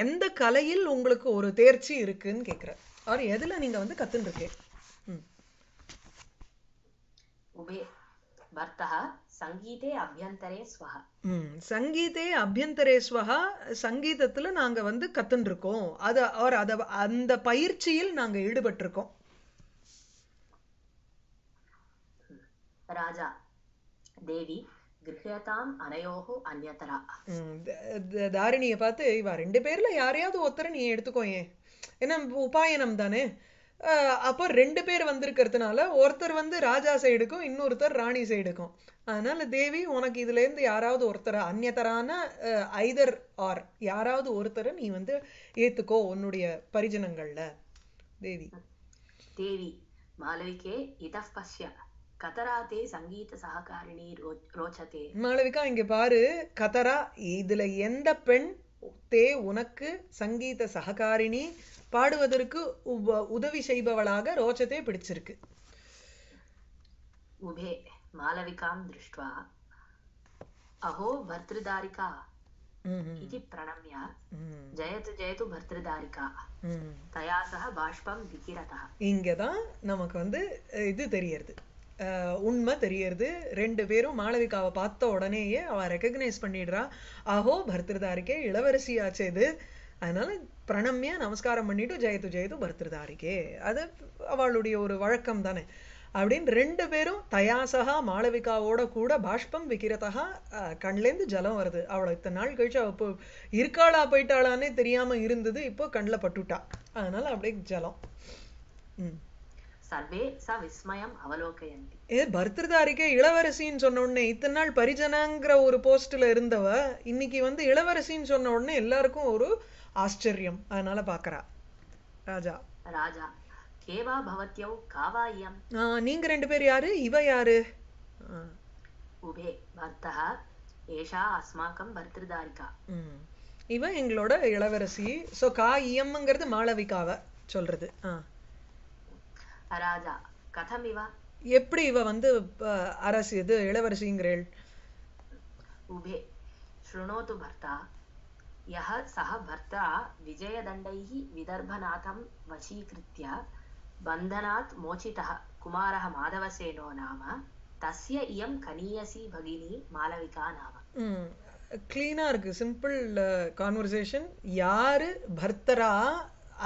எந்த கலையில் உங்களுக்கு ஒரு தேர்ச்சி இருக்குன்னு கேட்குற அவர் எதில் நீங்கள் வந்து கற்றுருக்கே சங்கீதே
அபியந்தரே ஸ்வஹா
ம் சங்கீதே அபியந்தரே ஸ்வஹா சங்கீதத்தில் நாங்கள் வந்து கற்றுருக்கோம் அது அவர் அதை அந்த பயிற்சியில் நாங்கள் ஈடுபட்டிருக்கோம் ராஜா தேவி தாரிணிய பார்த்து இவ ரெண்டு பேர்ல யாரையாவது ஒருத்தரை நீ எடுத்துக்கோ ஏன் உபாயனம் தானே அப்போ ரெண்டு பேர் வந்திருக்கிறதுனால ஒருத்தர் வந்து ராஜா சைடுக்கும் இன்னொருத்தர் ராணி சைடுக்கும் அதனால தேவி உனக்கு இதுல இருந்து யாராவது ஒருத்தரை அந்நதரான ஐதர் ஆர் யாராவது ஒருத்தரை நீ வந்து ஏத்துக்கோ உன்னுடைய பரிஜனங்கள்ல தேவி தேவி மாலவிக்கே இத பஷ்ய
கதராதே சங்கீத சககாரிணி ரோச்சதே
மாளவிகா இங்க பாரு கதரா இதுல எந்த பெண் தே உனக்கு சங்கீத சககாரிணி பாடுவதற்கு உதவி செய்பவளாக ரோச்சதே பிடிச்சிருக்கு உபே
மாளவிகாம் திருஷ்டுவா அஹோ பர்திருதாரிகா இது பிரணம்யா ஜெயது ஜெயது பர்திருதாரிகா தயா சக பாஷ்பம் விகிரதா
இங்கதான் நமக்கு வந்து இது தெரியறது உண்மை தெரியறது ரெண்டு பேரும் மாளவிகாவை பார்த்த உடனேயே அவள் ரெக்கக்னைஸ் பண்ணிடுறா ஆஹோ பர்திருதாரிக்கே ஆச்சு இது அதனால பிரணம்யா நமஸ்காரம் பண்ணிட்டு ஜெயத்து ஜெயது பர்திருதாரிக்கே அது அவளுடைய ஒரு வழக்கம் தானே அப்படின்னு ரெண்டு பேரும் தயாசகா மாளவிகாவோட கூட பாஷ்பம் விக்கிறதா கண்லேருந்து ஜலம் வருது அவளை இத்தனை நாள் கழிச்சு அவள் இப்போ இருக்காளா போயிட்டாளான்னே தெரியாமல் இருந்தது இப்போ கண்ணில் பட்டுட்டா அதனால அப்படியே ஜலம் ம்
சர்வே ச விஸ்மயம் அவலோகயந்தி
ஏ பர்திருதாரிக்கே இளவரசின்னு சொன்ன உடனே இத்தனை நாள் பரிஜனங்கிற ஒரு போஸ்ட்ல இருந்தவ இன்னைக்கு வந்து இளவரசின்னு சொன்ன உடனே எல்லாருக்கும் ஒரு ஆச்சரியம் அதனால பாக்குறா ராஜா
ராஜா கேவா பவத்யோ காவாயம்
நீங்க ரெண்டு பேர் யாரு இவ யாரு
உபே பர்தா ஏஷா அஸ்மாக்கம் பர்திருதாரிகா
இவ எங்களோட இளவரசி சோ கா இயம்ங்கிறது மாளவிகாவை சொல்றது ஆஹ்
ராஜா கதம் இவ
எப்படி இவ வந்து அரசு இது இளவரசிங்கிறேள் உபே
शृणोतु भर्ता यः सः भर्ता विजयदण्डैः विदर्भनाथं वशीकृत्य बन्धनात् मोचितः कुमारः माधवसेनो नाम तस्य इयं कनीयसी भगिनी मालविका नाम
க்ளீனாக இருக்குது சிம்பிள் கான்வர்சேஷன் யார் பர்த்தரா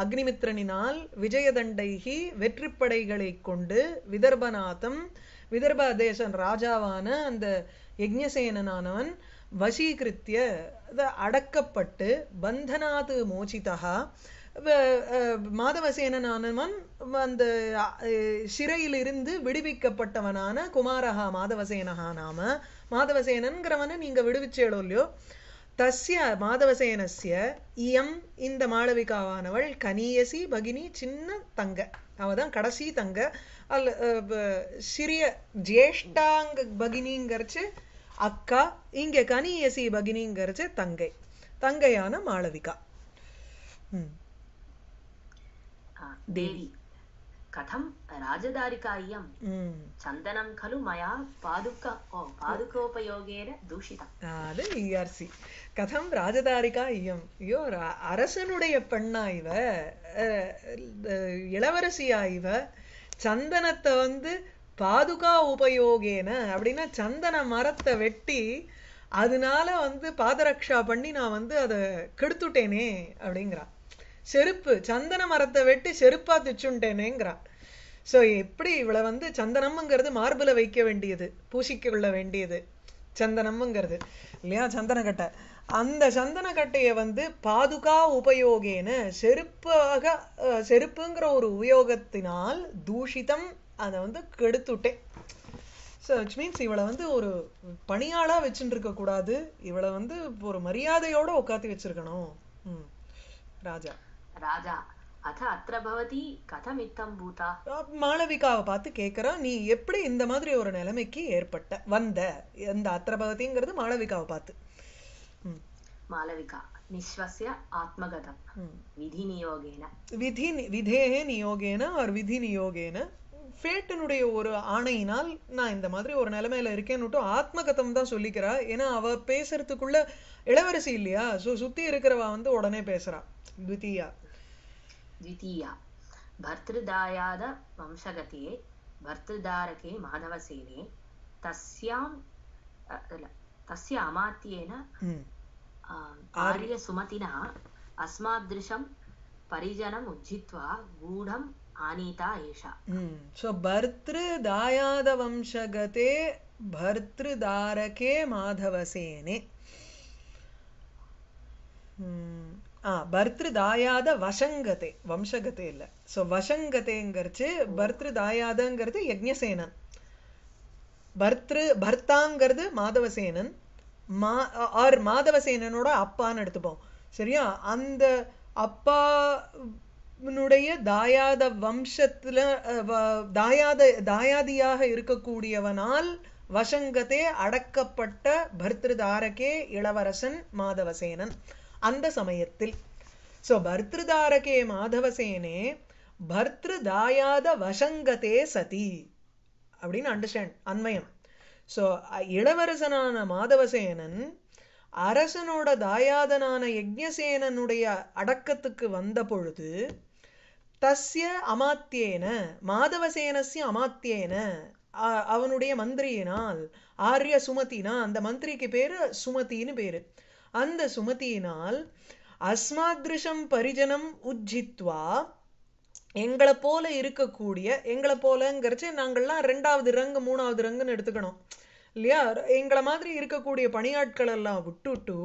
அக்னிமித்ரனினால் விஜயதண்டைகி வெற்றிப்படைகளை கொண்டு விதர்பநாதம் விதர்ப தேசன் ராஜாவான அந்த யஜ்ஞசேனனானவன் வசீகிருத்திய அடக்கப்பட்டு பந்தனாது மோச்சிதா மாதவசேனனானவன் அந்த சிறையிலிருந்து விடுவிக்கப்பட்டவனான குமாரஹா மாதவசேனஹா நாம மாதவசேனன்கிறவனை நீங்க விடுவிச்சேடோ இல்லையோ தஸ்ய மாதவசேனஸ்ய இயம் இந்த மாளவிகாவானவள் கனியசி பகினி சின்ன தங்க அவள் தான் கடைசி தங்க அல்ல சிறிய ஜேஷ்டாங்க பகினிங்கிறச்சு அக்கா இங்கே கனியசி பகினிங்கிறச்சு தங்கை தங்கையான மாளவிகா தேவி
கதம் ராஜதாரிகாயம் சந்தனம் கலு மயா பாதுக்க
பாதுகோபயோகேன தூஷிதம் அது இஆர்சி கதம் ராஜதாரிகா ஐயம் ஐயோ அரசனுடைய பெண்ணா இவ இளவரசியா இவ சந்தனத்தை வந்து பாதுகா உபயோகேன அப்படின்னா சந்தன மரத்தை வெட்டி அதனால வந்து பாதரக்ஷா பண்ணி நான் வந்து அதை கெடுத்துட்டேனே அப்படிங்கிறா செருப்பு சந்தன மரத்தை வெட்டி செருப்பா திச்சுட்டேனேங்கிறா ஸோ எப்படி இவளை வந்து சந்தனம்ங்கிறது மார்பில் வைக்க வேண்டியது பூசிக்கொள்ள வேண்டியது சந்தனம்ங்கிறது இல்லையா சந்தனக்கட்டை அந்த சந்தன கட்டையை வந்து பாதுகா உபயோகேன செருப்பாக செருப்புங்கிற ஒரு உபயோகத்தினால் தூஷிதம் அதை வந்து கெடுத்துட்டேன் ஸோ விச் மீன்ஸ் இவளை வந்து ஒரு பணியாளாக வச்சுட்டு இருக்கக்கூடாது இவளை வந்து ஒரு மரியாதையோட உட்காத்தி வச்சிருக்கணும் ம் ராஜா
ராஜா அத
மாளவிகாவை பார்த்து கேட்குறா நீ எப்படி இந்த மாதிரி ஒரு நிலைமைக்கு ஏற்பட்ட வந்த இந்த அத்திரபவதிங்கிறது மாணவிகாவை மாளவிகாவை பார்த்து மாலவிகா निश्वस्य
ஆத்மகதம் விதி நியோகேன
விதி விதேகே நியோகேன ஆர் விதி நியோகேன ஃபேட்டனுடைய ஒரு ஆணையினால் நான் இந்த மாதிரி ஒரு நிலைமையில இருக்கேன்னுட்டு ஆத்மகதம் தான் சொல்லிக்கிறா ஏன்னா அவ பேசுறதுக்குள்ள இளவரசி இல்லையா ஸோ சுத்தி இருக்கிறவ வந்து உடனே பேசுறா த்விதீயா த்விதீயா
பர்திருதாயாத வம்சகதியே பர்திருதாரகே மாணவசேனே தஸ்யாம் தஸ்ய அமாத்தியேன आर्यसुमतिना अस्मादृशं परिजनम् उज्झित्वा गूढम् आनीता
एषा सो भर्तृदायादवंशगते भर्तृदारके माधवसेने தாயாத வசங்கதே வம்சகதே இல்லை ஸோ வசங்கதேங்கிறச்சு பர்திருதாயாதங்கிறது யக்ஞசேனன் பர்த்ரு பர்த்தாங்கிறது மாதவசேனன் மா ஆர் மாதவசேனனோட அப்பான்னு எடுத்துப்போம் சரியா அந்த அப்பானுடைய தாயாத வம்சத்தில் தாயாத தாயாதியாக இருக்கக்கூடியவனால் வசங்கத்தே அடக்கப்பட்ட பர்திருதாரகே இளவரசன் மாதவசேனன் அந்த சமயத்தில் ஸோ பர்திருதாரகே மாதவசேனே பர்திருதாயாத வசங்கத்தே சதி அப்படின்னு அண்டர்ஸ்டாண்ட் அன்மயம் ஸோ இளவரசனான மாதவசேனன் அரசனோட தாயாதனான யஜ்ஞசேனனுடைய அடக்கத்துக்கு வந்த பொழுது தஸ்ய அமாத்தியேன மாதவசேனஸ்ய அமாத்தியேன அவனுடைய மந்திரியினால் ஆரிய சுமத்தினா அந்த மந்திரிக்கு பேரு சுமத்தின்னு பேரு அந்த சுமத்தியினால் அஸ்மாதிருஷம் பரிஜனம் உஜ்ஜித்வா எங்களை போல இருக்கக்கூடிய எங்களை போலங்கிறச்சு நாங்கள்லாம் ரெண்டாவது ரங்கு மூணாவது ரங்குன்னு எடுத்துக்கணும் இல்லையா எங்களை மாதிரி இருக்கக்கூடிய பணியாட்கள் எல்லாம் விட்டுட்டு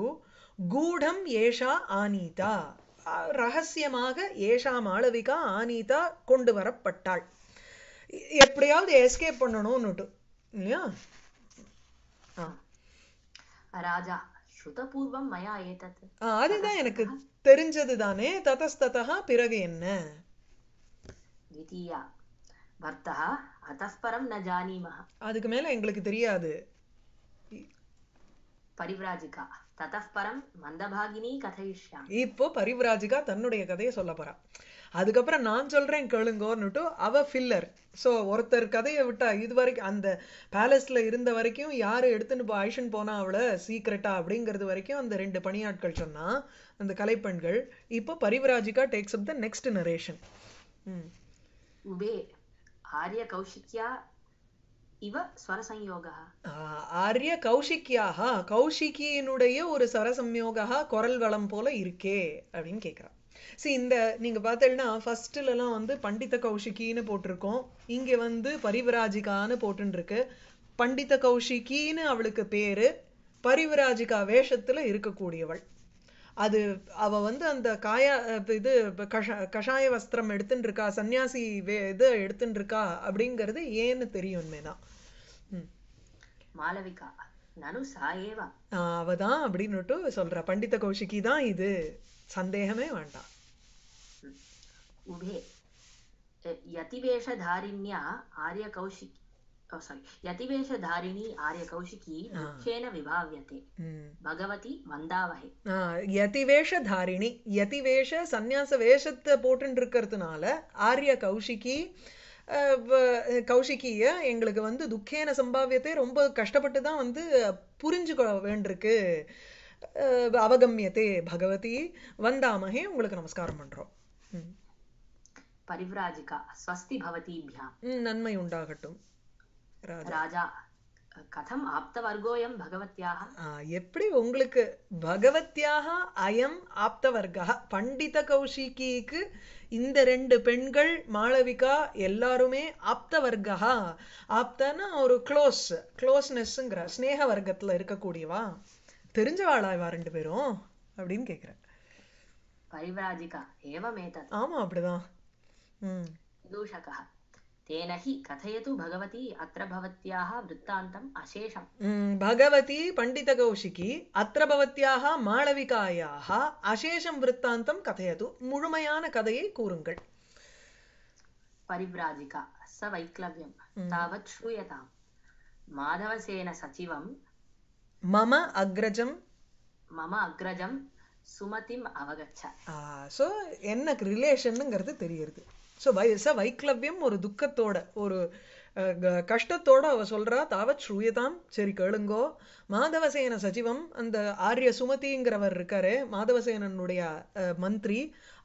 கூடம் ஏஷா ஆனீதா ரகசியமாக ஏஷா மாளவிகா ஆனீதா கொண்டு வரப்பட்டாள் எப்படியாவது எஸ்கேப் பண்ணணும்னுட்டு இல்லையா ராஜா
ஸ்ருதபூர்வம் மயா
அதுதான் எனக்கு தெரிஞ்சது தானே ததஸ்ததா பிறகு என்ன द्वितीया भर्तः अतः परं न அதுக்கு மேல எங்களுக்கு தெரியாது பரிவிராஜிகா ததஸ்பரம் மந்தபாகினி கதையிஷ்யாம் இப்போ பரிவிராஜிகா தன்னுடைய கதையை சொல்ல போறா அதுக்கப்புறம் நான் சொல்றேன் கேளுங்கோன்னுட்டு அவ ஃபில்லர் ஸோ ஒருத்தர் கதையை விட்டா இது வரைக்கும் அந்த பேலஸ்ல இருந்த வரைக்கும் யாரு எடுத்துன்னு இப்போ ஐஷன் போனா அவளை சீக்கிரட்டா அப்படிங்கிறது வரைக்கும் அந்த ரெண்டு பணியாட்கள் சொன்னா அந்த கலைப்பெண்கள் இப்போ பரிவிராஜிகா takes up the next narration ம் उबे இவ
ஸ்வரசம்யோகா
ஆரிய கௌஷிகியினுடைய ஒரு ஸ்வரசம்யோகா குரல் வளம் போல இருக்கே அப்படின்னு கேட்கிறான் சி இந்த பாத்தீங்கன்னா பார்த்தீங்கன்னா ஃபர்ஸ்ட்லலாம் வந்து பண்டித கௌஷிகின்னு போட்டிருக்கோம் இங்க வந்து பரிவிராஜிகான்னு போட்டுருக்கு பண்டித கௌஷிகின்னு அவளுக்கு பேரு பரிவிராஜிகா வேஷத்துல இருக்கக்கூடியவள் அது அவ வந்து அந்த காயா இது கஷ கஷாய வஸ்திரம் எடுத்துட்டு இருக்கா சன்னியாசி வே இது எடுத்துட்டு இருக்கா அப்படிங்கிறது ஏன்னு தெரியும் உண்மைதான் மாலவிகா அவதான் அப்படின்னுட்டு சொல்ற பண்டித கௌஷிகி தான் இது சந்தேகமே வேண்டாம் உபே
யதிவேஷதாரிண்யா ஆரிய கௌஷிகி சாரி யதிவேஷதாரிணி ஆரிய கௌஷிகி துக்கேன விபாவியதே பகவதி வந்தாவகை
யதிவேஷதாரிணி யதிவேஷ சந்நியாச வேஷத்தை போட்டுன்னு இருக்கிறதுனால ஆரிய கௌஷிகி கௌஷிகிய எங்களுக்கு வந்து துக்கேன சம்பாவியத்தை ரொம்ப கஷ்டப்பட்டு தான் வந்து புரிஞ்சுக்க வேண்டியிருக்கு அவகமியத்தே பகவதி வந்தாமகே உங்களுக்கு நமஸ்காரம் பண்றோம்
பரிவிராஜிகா ஸ்வஸ்தி
பவதிபியா நன்மை உண்டாகட்டும் ராஜா கதம் ஆப்தவர்கோயம் பகவத்யாக எப்படி உங்களுக்கு பகவத்யாக அயம் ஆப்தவர்கா பண்டித கௌஷிகிக்கு இந்த ரெண்டு பெண்கள் மாளவிகா எல்லாருமே ஆப்த வர்க்கா ஆப்தன்னா ஒரு க்ளோஸ் க்ளோஸ்னஸ்ங்கிற ஸ்னேக வர்க்கத்துல இருக்கக்கூடியவா தெரிஞ்சவாளா இவா ரெண்டு பேரும் அப்படின்னு கேட்குறேன்
பரிவராஜிகா ஏவமேதா
ஆமா அப்படிதான் உம்
தூஷகா तेन हि कथयतु भगवती अत्र भवत्याः वृत्तान्तम् अशेषम्
भगवती पण्डितकौशिकी अत्र भवत्याः माळविकायाः अशेषं वृत्तान्तं कथयतु मुழுமையான கதையை கூறுங்கள்
परिव्राजिका स वैक्लव्यं तावत् श्रूयताम् माधवसेन सचिवं
मम अग्रजं मम अग्रजं சுமதிம் அவகச்ச ஸோ என்ன ரிலேஷன்னுங்கிறது தெரியறது ஸோ வை ச வைக்லவ்யம் ஒரு துக்கத்தோட ஒரு கஷ்டத்தோட அவ சொல்றா தாவத் ஸ்ரூயதாம் சரி கேளுங்கோ மாதவசேன சச்சிவம் அந்த ஆரிய சுமதிங்கிறவர் இருக்காரு மாதவசேனனுடைய மந்திரி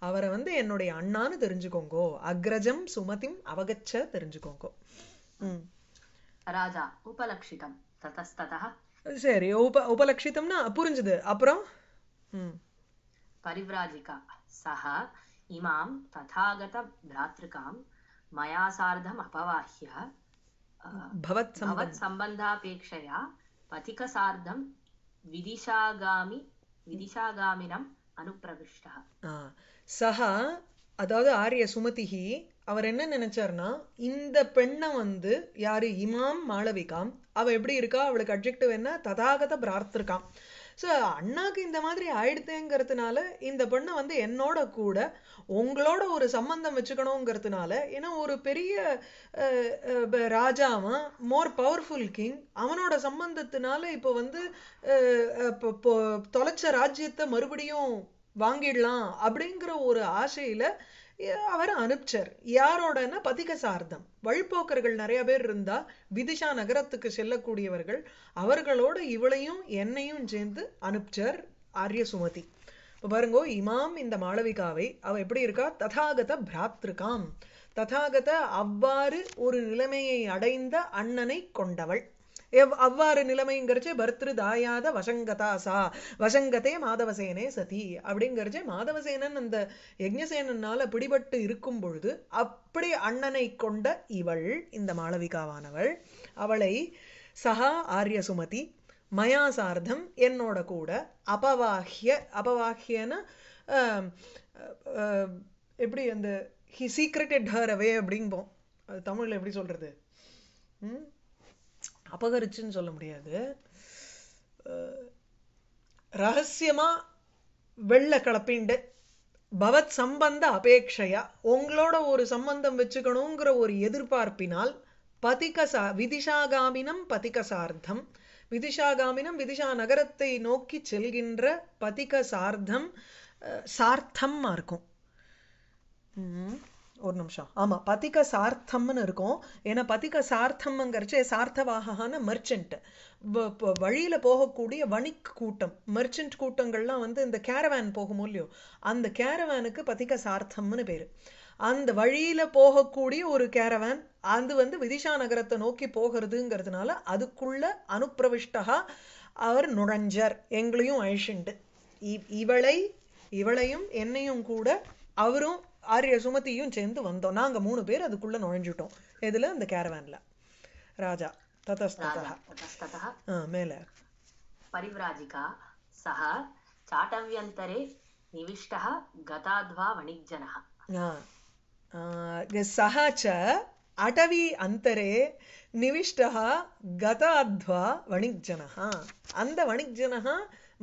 அவரை வந்து என்னுடைய அண்ணான்னு தெரிஞ்சுக்கோங்கோ அக்ரஜம் சுமதிம் அவகச்ச தெரிஞ்சுக்கோங்கோ
ராஜா உபலக்ஷிதம்
சரி உப உபலக்ஷிதம்னா புரிஞ்சுது அப்புறம்
பரிவிராஜிகா சஹா இமாம் ததாகத பிராத்திருக்காம் மயா சார்தம் அபவாஹ்ய भवत् सम्बन्धापेक्षया पथिकसार्धं विदिशागामि அனுப்பிரவிஷ்டா
சஹா அதாவது ஆரிய சுமதிஹி அவர் என்ன நினைச்சார்னா இந்த பெண்ணை வந்து யாரு இமாம் மாளவிகாம் அவ எப்படி இருக்கா அவளுக்கு அப்ஜெக்டிவ் என்ன ததாகத பிரார்த்திருக்கான் ஸோ அண்ணாக்கு இந்த மாதிரி ஆயிடுத்துங்கிறதுனால இந்த பொண்ணை வந்து என்னோட கூட உங்களோட ஒரு சம்பந்தம் வச்சுக்கணுங்கிறதுனால ஏன்னா ஒரு பெரிய ராஜாவும் மோர் பவர்ஃபுல் கிங் அவனோட சம்பந்தத்தினால இப்போ வந்து தொலைச்ச ராஜ்யத்தை மறுபடியும் வாங்கிடலாம் அப்படிங்கிற ஒரு ஆசையில அவர் அனுப்பிச்சர் யாரோடனா பதிக சார்தம் வழிபோக்கர்கள் நிறைய பேர் இருந்தா விதிஷா நகரத்துக்கு செல்லக்கூடியவர்கள் அவர்களோட இவளையும் என்னையும் சேர்ந்து அனுப்பிச்சர் ஆரிய சுமதி இப்போ பாருங்க இமாம் இந்த மாளவிகாவை அவ எப்படி இருக்கா ததாகத பிராத்திருக்காம் ததாகத அவ்வாறு ஒரு நிலைமையை அடைந்த அண்ணனை கொண்டவள் எவ் அவ்வாறு நிலைமைங்கிறச்சு பர்திரு தாயாத வசங்கதா சா வசங்கதே மாதவசேனே சதி அப்படிங்கிறச்சு மாதவசேனன் அந்த யஜ்ஞசேனனால பிடிபட்டு இருக்கும் பொழுது அப்படி அண்ணனை கொண்ட இவள் இந்த மாளவிகாவானவள் அவளை சஹா ஆரிய சுமதி மயா என்னோட கூட அபவாஹ்ய அபவாஹ்யன எப்படி அந்த ஹி சீக்ரெட்டட் ஹர் அவே அப்படிங்கும் அது தமிழில் எப்படி சொல்கிறது ம் அபகரிச்சுன்னு சொல்ல முடியாது ரகசியமாக வெள்ள கலப்பிண்டு பவத் சம்பந்த அபேட்சையா உங்களோட ஒரு சம்பந்தம் வச்சுக்கணுங்கிற ஒரு எதிர்பார்ப்பினால் பதிகசா விதிஷாகாமினம் பதிகசார்த்தம் விதிஷாகாமினம் விதிஷா நகரத்தை நோக்கி செல்கின்ற பதிகசார்த்தம் சார்த்தமாக இருக்கும் ஒரு நிமிஷம் ஆமாம் பதிக சார்த்தம்னு இருக்கும் ஏன்னா பதிக சார்த்தம்ங்கிறச்சு சார்த்தவாகான மெர்ச்சன்ட் வழியில் போகக்கூடிய வணிக் கூட்டம் மெர்ச்சன்ட் கூட்டங்கள்லாம் வந்து இந்த கேரவேன் போகுமோ இல்லையோ அந்த கேரவேனுக்கு பதிக சார்த்தம்னு பேர் அந்த வழியில் போகக்கூடிய ஒரு கேரவேன் அது வந்து விதிஷா நகரத்தை நோக்கி போகிறதுங்கிறதுனால அதுக்குள்ள அனுப்பிரவிஷ்டகா அவர் நுழைஞ்சர் எங்களையும் அழிச்சுண்டு இவளை இவளையும் என்னையும் கூட அவரும் ஆர்ய சுமதியும் சேர்ந்து வந்தோம் நாங்கள் மூணு பேர் அதுக்குள்ளே நுழைஞ்சிட்டோம் எதுல அந்த கேரவான்ல ராஜா ததஸ்ததா மேலே
பரிவ்ராஜிகா சஹ சாட்டவியந்தரே நிவிஷ்டः गताद्वा वणिज्जनः
सः च अटवी अन्तरे निविष्टः गताद्वा वणिज्जनः அந்த வணிக்ஜனஹா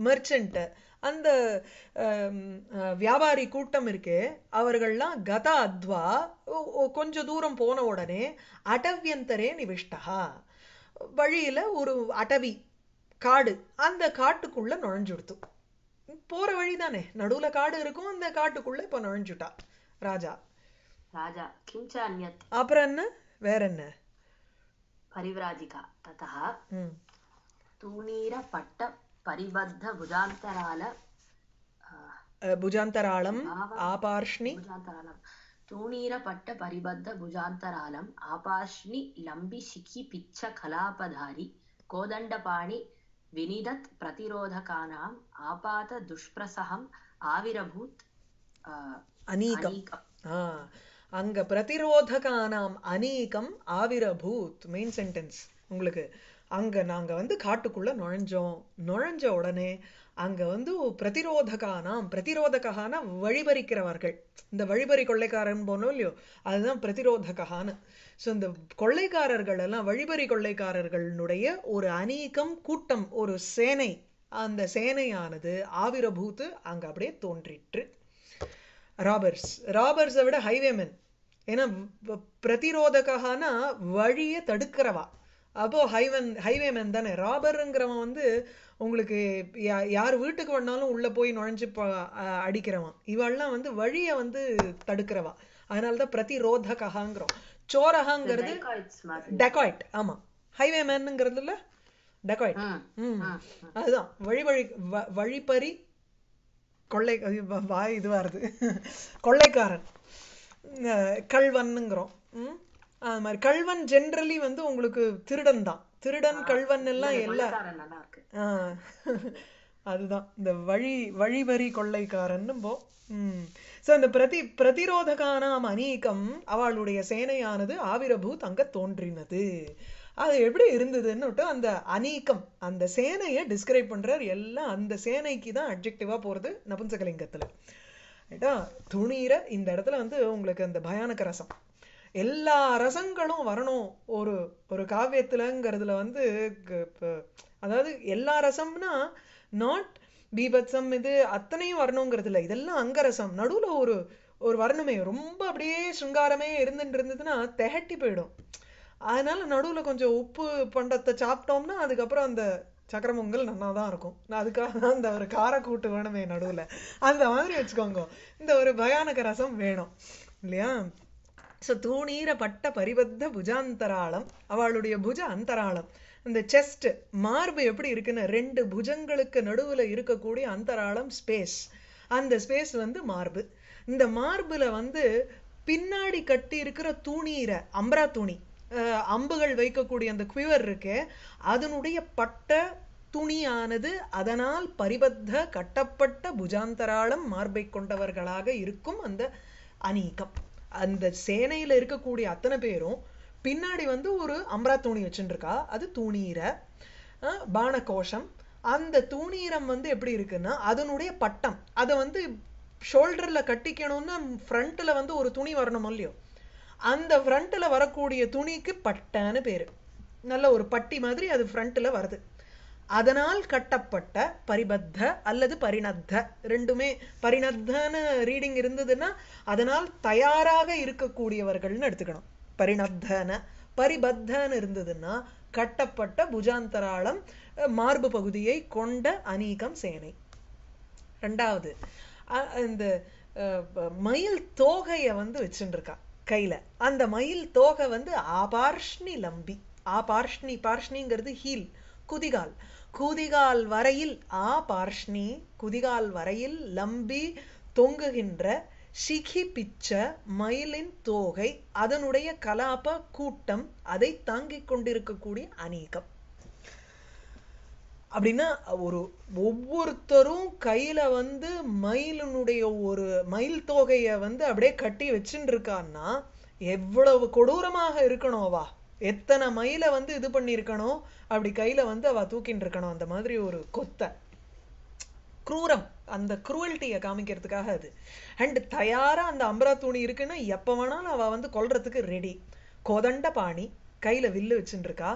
மெர்ச்சன்ட் அந்த வியாபாரி கூட்டம் இருக்கு அவர்கள்லாம் கத அத்வா கொஞ்ச தூரம் போன உடனே அடவியந்தரே நிவிஷ்டா வழியில் ஒரு அடவி காடு அந்த காட்டுக்குள்ள நுழைஞ்சுடுத்து போற வழி தானே நடுவுல காடு இருக்கும் அந்த காட்டுக்குள்ள இப்ப நுழைஞ்சுட்டா ராஜா ராஜா அப்புறம் என்ன வேற என்ன பரிவிராஜிகா ததா
தூணீர பட்ட परिबद्ध भुजान्तराल
भुजान्तराळम्
आपार्ष्णि भुजान्तरालं तूणीरपट्टपरिबद्धभुजान्तरालम् आपार्ष्णि लम्बिशिखिपिच्छकलापधारि कोदण्डपाणि विनिदत् प्रतिरोधकानाम् आपातदुष्प्रसहम् आविरभूत्
अनीकम् அங்க பிரதிரோதகானாம் அநீகம் ஆவிரபூத் மெயின் சென்டென்ஸ் உங்களுக்கு அங்கே நாங்கள் வந்து காட்டுக்குள்ளே நுழைஞ்சோம் நுழைஞ்ச உடனே அங்கே வந்து பிரதிரோதகானாம் பிரதிரோதகான வழிபறிக்கிறவர்கள் இந்த வழிபறி கொள்ளைக்காரன் போனோம் இல்லையோ அதுதான் பிரதிரோதகான ஸோ இந்த கொள்ளைக்காரர்கள் எல்லாம் வழிபறி கொள்ளைக்காரர்களுடைய ஒரு அநீகம் கூட்டம் ஒரு சேனை அந்த சேனையானது ஆவிரபூத்து அங்கே அப்படியே தோன்றிற்று ராபர்ஸ் ராபர்ஸை விட ஹைவேமென் ஏன்னா பிரதிரோதகானா வழியை தடுக்கிறவா அப்போ ஹைவன் ஹைவேமேன் தானே ராபருங்கிறவன் வந்து உங்களுக்கு யா யார் வீட்டுக்கு வந்தாலும் உள்ளே போய் நுழைஞ்சு ப அடிக்கிறவன் இவெல்லாம் வந்து வழியை வந்து தடுக்கிறவா அதனால தான் ரோதகாங்கிறோம் சோரகாங்கிறது டெக்காய்ட் ஆமாம் ஹைவே டெக்காய்ட் உம் ம் அதுதான் வழி வழி வழிப்பறி கொள்ளை வாய் இதுவாக வருது கொள்ளைக்காரன் கல்வன்னுங்கிறோம் ம் அது மாதிரி கல்வன் ஜென்ரலி வந்து உங்களுக்கு திருடன் தான் திருடன் கல்வன் எல்லாம் எல்லா அதுதான் இந்த வழி வழிவரி கொள்ளைக்காரன் போ ஸோ இந்த பிரதி பிரதிரோதகானாம் அநீக்கம் அவளுடைய சேனையானது ஆவிரபூத் அங்க தோன்றினது அது எப்படி இருந்ததுன்னு அந்த அநீக்கம் அந்த சேனையை டிஸ்கிரைப் பண்றார் எல்லாம் அந்த சேனைக்கு தான் அப்ஜெக்டிவா போறது நபுன்சகலிங்கத்துல ஏட்டா துணிர இந்த இடத்துல வந்து உங்களுக்கு அந்த பயானக ரசம் எல்லா ரசங்களும் வரணும் ஒரு ஒரு காவியத்துலங்கிறதுல வந்து அதாவது எல்லா ரசம்னா நாட் பீபத்சம் இது அத்தனையும் வரணுங்கிறது இல்லை இதெல்லாம் அங்கரசம் நடுவில் ஒரு ஒரு வர்ணமே ரொம்ப அப்படியே சிங்காரமே இருந்துட்டு இருந்ததுன்னா திகட்டி போயிடும் அதனால நடுவில் கொஞ்சம் உப்பு பண்டத்தை சாப்பிட்டோம்னா அதுக்கப்புறம் அந்த சக்கரமொங்கல் நல்லா தான் இருக்கும் நான் அதுக்காக தான் இந்த ஒரு காரக்கூட்டு வேணுமே நடுவில் அந்த மாதிரி வச்சுக்கோங்க இந்த ஒரு பயானக ரசம் வேணும் இல்லையா ஸோ தூணீரப்பட்ட பரிபத்த புஜாந்தராளம் அவளுடைய புஜ அந்தராளம் இந்த செஸ்ட் மார்பு எப்படி இருக்குன்னு ரெண்டு புஜங்களுக்கு நடுவில் இருக்கக்கூடிய அந்தராளம் ஸ்பேஸ் அந்த ஸ்பேஸ் வந்து மார்பு இந்த மார்பில் வந்து பின்னாடி கட்டி இருக்கிற தூணீரை அம்பரா துணி அம்புகள் வைக்கக்கூடிய அந்த குவிவர் இருக்கு அதனுடைய பட்ட துணியானது அதனால் பரிபத்த கட்டப்பட்ட புஜாந்தராளம் மார்பை கொண்டவர்களாக இருக்கும் அந்த அநீகம் அந்த சேனையில இருக்கக்கூடிய அத்தனை பேரும் பின்னாடி வந்து ஒரு அம்பரா தூணி வச்சுருக்கா அது பான கோஷம் அந்த தூணீரம் வந்து எப்படி இருக்குன்னா அதனுடைய பட்டம் அதை வந்து ஷோல்டரில் கட்டிக்கணும்னு ஃப்ரண்ட்டில் வந்து ஒரு துணி வரணும் இல்லையோ அந்த ஃப்ரண்ட்டில் வரக்கூடிய துணிக்கு பட்டன்னு பேர் நல்ல ஒரு பட்டி மாதிரி அது ஃப்ரண்ட்டில் வருது அதனால் கட்டப்பட்ட பரிபத்த அல்லது பரிணத்த ரெண்டுமே பரிணத்தான ரீடிங் இருந்ததுன்னா அதனால் தயாராக இருக்கக்கூடியவர்கள்னு எடுத்துக்கணும் பரிணத்தன பரிபத்தன்னு இருந்ததுன்னா கட்டப்பட்ட புஜாந்தராளம் மார்பு பகுதியை கொண்ட அநீகம் சேனை ரெண்டாவது இந்த மயில் தோகையை வந்து வச்சுருக்கா கையில் அந்த மயில் தோகை வந்து ஆபார்ஷ்ணி லம்பி ஆபார்ஷ்ணி பார்ஷ்ணிங்கிறது ஹீல் குதிகால் குதிகால் வரையில் ஆ பார்ஷ்ணி குதிகால் வரையில் லம்பி தொங்குகின்ற சிகி பிச்ச மயிலின் தோகை அதனுடைய கலாப கூட்டம் அதை தாங்கிக் கொண்டிருக்கக்கூடிய அநேகம் அப்படின்னா ஒரு ஒவ்வொருத்தரும் கையில வந்து மயிலினுடைய ஒரு மயில் தோகையை வந்து அப்படியே கட்டி வச்சுட்டு இருக்கான்னா எவ்வளவு கொடூரமாக இருக்கணும் வா எத்தனை மயில வந்து இது பண்ணியிருக்கணும் அப்படி கையில வந்து அவ தூக்கின்னு இருக்கணும் அந்த மாதிரி ஒரு கொத்த குரூரம் அந்த குரூவல்ட்டியை காமிக்கிறதுக்காக அது அண்ட் தயாரா அந்த அம்பரா தூணி இருக்குன்னா எப்ப வேணாலும் அவ வந்து கொல்றதுக்கு ரெடி கொதண்ட பாணி கையில வில்லு வச்சுட்டு இருக்கா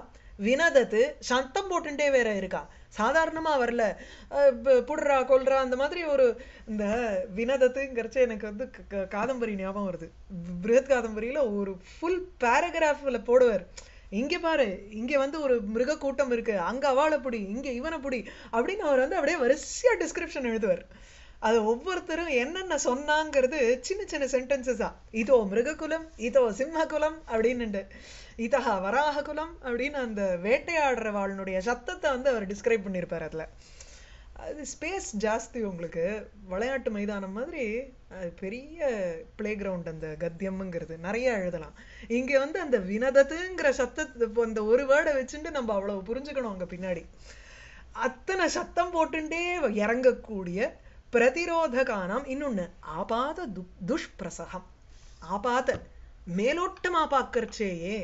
வினதத்து சத்தம் போட்டுட்டே வேற இருக்கா சாதாரணமாக வரல புடுறா கொல்றா அந்த மாதிரி ஒரு இந்த வினதத்துங்கிறச்ச எனக்கு வந்து காதம்பரி ஞாபகம் வருது பிருகத் காதம்பரியில் ஒரு ஃபுல் பேராகிராஃபில் போடுவார் இங்கே பாரு இங்கே வந்து ஒரு மிருக கூட்டம் இருக்கு அங்கே அவளை பிடி இங்கே இவனை பிடி அப்படின்னு அவர் வந்து அப்படியே வரிசையாக டிஸ்கிரிப்ஷன் எழுதுவார் அது ஒவ்வொருத்தரும் என்னென்ன சொன்னாங்கிறது சின்ன சின்ன சென்டென்சஸா இதோ மிருககுலம் இதோ சிம்மகுலம் அப்படின்னுண்டு இதா வராககுலம் அப்படின்னு அந்த வேட்டையாடுற வாழ்னுடைய சத்தத்தை வந்து அவர் டிஸ்கிரைப் பண்ணியிருப்பார் அதில் அது ஸ்பேஸ் ஜாஸ்தி உங்களுக்கு விளையாட்டு மைதானம் மாதிரி அது பெரிய பிளே கிரவுண்ட் அந்த கத்தியம்ங்கிறது நிறைய எழுதலாம் இங்கே வந்து அந்த வினதத்துங்கிற சத்தத்தை அந்த ஒரு வேர்டை வச்சுட்டு நம்ம அவ்வளவு புரிஞ்சுக்கணும் அங்கே பின்னாடி அத்தனை சத்தம் போட்டுட்டே இறங்கக்கூடிய பிரதிரோதகானாம் இன்னொன்று ஆபாத து துஷ்பிரசகம் ஆபாத மேலோட்டமா பார்க்கறச்சேயே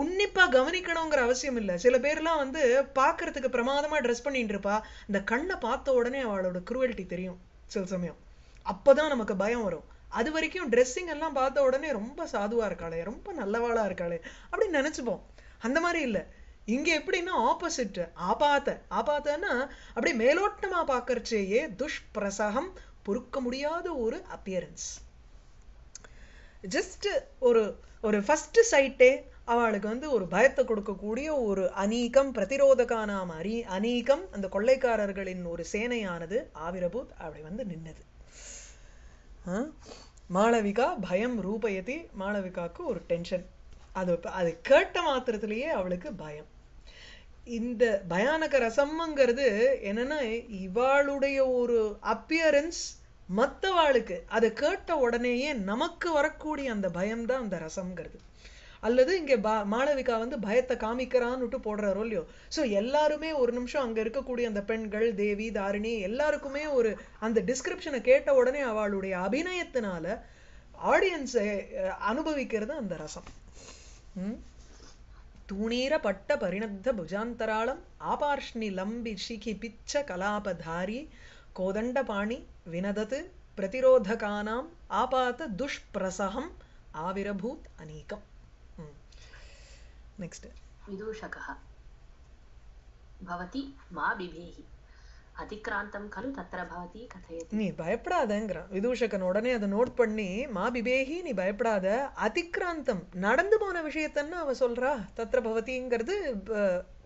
உன்னிப்பா கவனிக்கணுங்கிற அவசியம் இல்லை சில பேர்லாம் வந்து பார்க்கறதுக்கு பிரமாதமா ட்ரெஸ் பண்ணிட்டு இருப்பா இந்த கண்ணை பார்த்த உடனே அவளோட குருவல்ட்டி தெரியும் சில சமயம் அப்பதான் நமக்கு பயம் வரும் அது வரைக்கும் ட்ரெஸ்ஸிங் எல்லாம் பார்த்த உடனே ரொம்ப சாதுவா இருக்காளே ரொம்ப நல்லவாளா இருக்காளே அப்படின்னு நினைச்சுப்போம் அந்த மாதிரி இல்லை இங்கே எப்படின்னா ஆப்போசிட் ஆபாத ஆபாத்தன்னா அப்படியே மேலோட்டமா பார்க்கறச்சேயே துஷ்பிரசகம் பொறுக்க முடியாத ஒரு அப்பியரன்ஸ் ஜஸ்ட் ஒரு ஒரு ஃபஸ்ட்டு சைட்டே அவளுக்கு வந்து ஒரு பயத்தை கொடுக்கக்கூடிய ஒரு அநீகம் பிரதிரோதகான அரி அநீகம் அந்த கொள்ளைக்காரர்களின் ஒரு சேனையானது ஆவிரபூத் அப்படி வந்து நின்னது மாளவிகா பயம் ரூபயத்தி மாளவிகாவுக்கு ஒரு டென்ஷன் அது அது கேட்ட மாத்திரத்திலேயே அவளுக்கு பயம் இந்த பயானக ரசம்ங்கிறது என்னன்னா இவாளுடைய ஒரு அப்பியரன்ஸ் மற்றவாளுக்கு அதை கேட்ட உடனேயே நமக்கு வரக்கூடிய அந்த பயம்தான் அந்த ரசம்ங்கிறது அல்லது இங்கே பா மாளவிகா வந்து பயத்தை காமிக்கிறான்னுட்டு போடுறாரோ இல்லையோ ஸோ எல்லாருமே ஒரு நிமிஷம் அங்கே இருக்கக்கூடிய அந்த பெண்கள் தேவி தாரிணி எல்லாருக்குமே ஒரு அந்த டிஸ்கிரிப்ஷனை கேட்ட உடனே அவளுடைய அபிநயத்தினால ஆடியன்ஸை அனுபவிக்கிறது அந்த ரசம் ம் तूणीरपट्टपरिणद्धभुजान्तराळम् आपार्ष्णिलम्बिशिखिपिच्छकलापधारी कोदण्डपाणि विनदत् प्रतिरोधकानाम् आपातदुष्प्रसहम् आविरभूत् अनीकम् नेक्स्ट् विदूषकः
ಅತಿಕ್ರಾಂತಂ ಖಲು ತತ್ರ ಭವತಿ ಕಥಯತಿ
ನೀ ಭಯಪಡಾದங்கிற விதூஷகன் உடனே அதை நோட் பண்ணி மா பிபேகி நீ பயப்படாத அதிக்ராந்தம் நடந்து போன விஷயத்தன்னு அவ சொல்றா தத்திர பவதிங்கிறது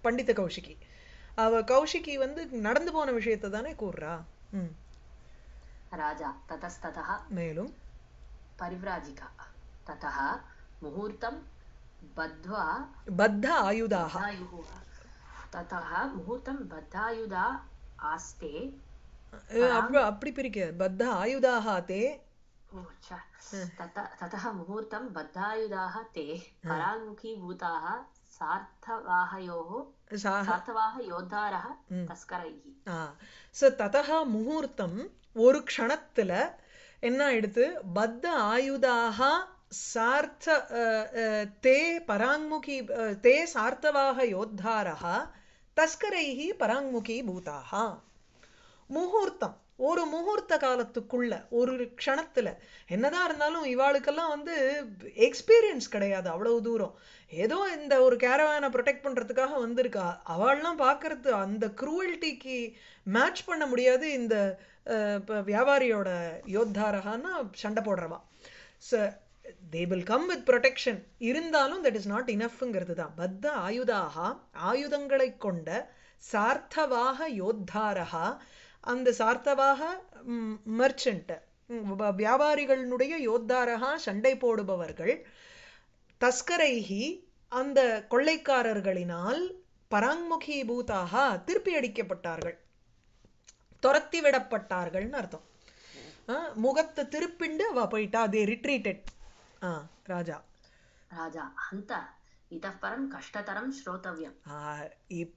பண்டித கௌஷிகி அவ கௌஷிகி வந்து நடந்து போன விஷயத்த தானே கூறுறா ம் ராஜா ததஸ்ததா மேலும்
பரிவிராஜிகா ததா முகூர்த்தம் பத்வா
பத்த ஆயுதாக
ததா முகூர்த்தம் பத்தாயுதா आस्ते
अपि बद्ध आयुधाः ते
ततः मुहूर्तं बद्धायुधाः ते पराङ्मुखीभूताः सार्थवाहयोः सार्थवाह योद्धारः तस्करैः
ஸோ ததா முகூர்த்தம் ஒரு க்ஷணத்தில் என்ன ஆயிடுத்து பத்த ஆயுதாக சார்த்த தே பராங்முகி தே சார்த்தவாக யோத்தாரஹா தஸ்கரைகி பராங்முகி பூதாகா முகூர்த்தம் ஒரு முகூர்த்த காலத்துக்குள்ள ஒரு க்ஷணத்தில் என்னதான் இருந்தாலும் இவாளுக்கெல்லாம் வந்து எக்ஸ்பீரியன்ஸ் கிடையாது அவ்வளவு தூரம் ஏதோ இந்த ஒரு கேரவானை ப்ரொடெக்ட் பண்ணுறதுக்காக வந்திருக்கா அவள்லாம் பார்க்கறது அந்த குரூவல்ட்டிக்கு மேட்ச் பண்ண முடியாது இந்த வியாபாரியோட யோத்தாரகான்னா சண்டை போடுறவா ச they will come with protection இருந்தாலும் தட் இஸ் நாட் இனஃப்ங்கிறது தான் பத்த ஆயுதாக ஆயுதங்களை கொண்ட சார்த்தவாக யோத்தாரா அந்த சார்த்தவாக மர்ச்சன்ட் வியாபாரிகளினுடைய யோத்தாரா சண்டை போடுபவர்கள் தஸ்கரைகி அந்த கொள்ளைக்காரர்களினால் பராங்முகி பூத்தாக திருப்பி அடிக்கப்பட்டார்கள் துரத்தி விடப்பட்டார்கள்னு அர்த்தம் முகத்தை திருப்பிண்டு அவ போயிட்டா அதே ரிட்ரீட்டட் రాజా
రాజా అంత இத பரம் கஷ்டதரம் ஸ்ரோதவியம்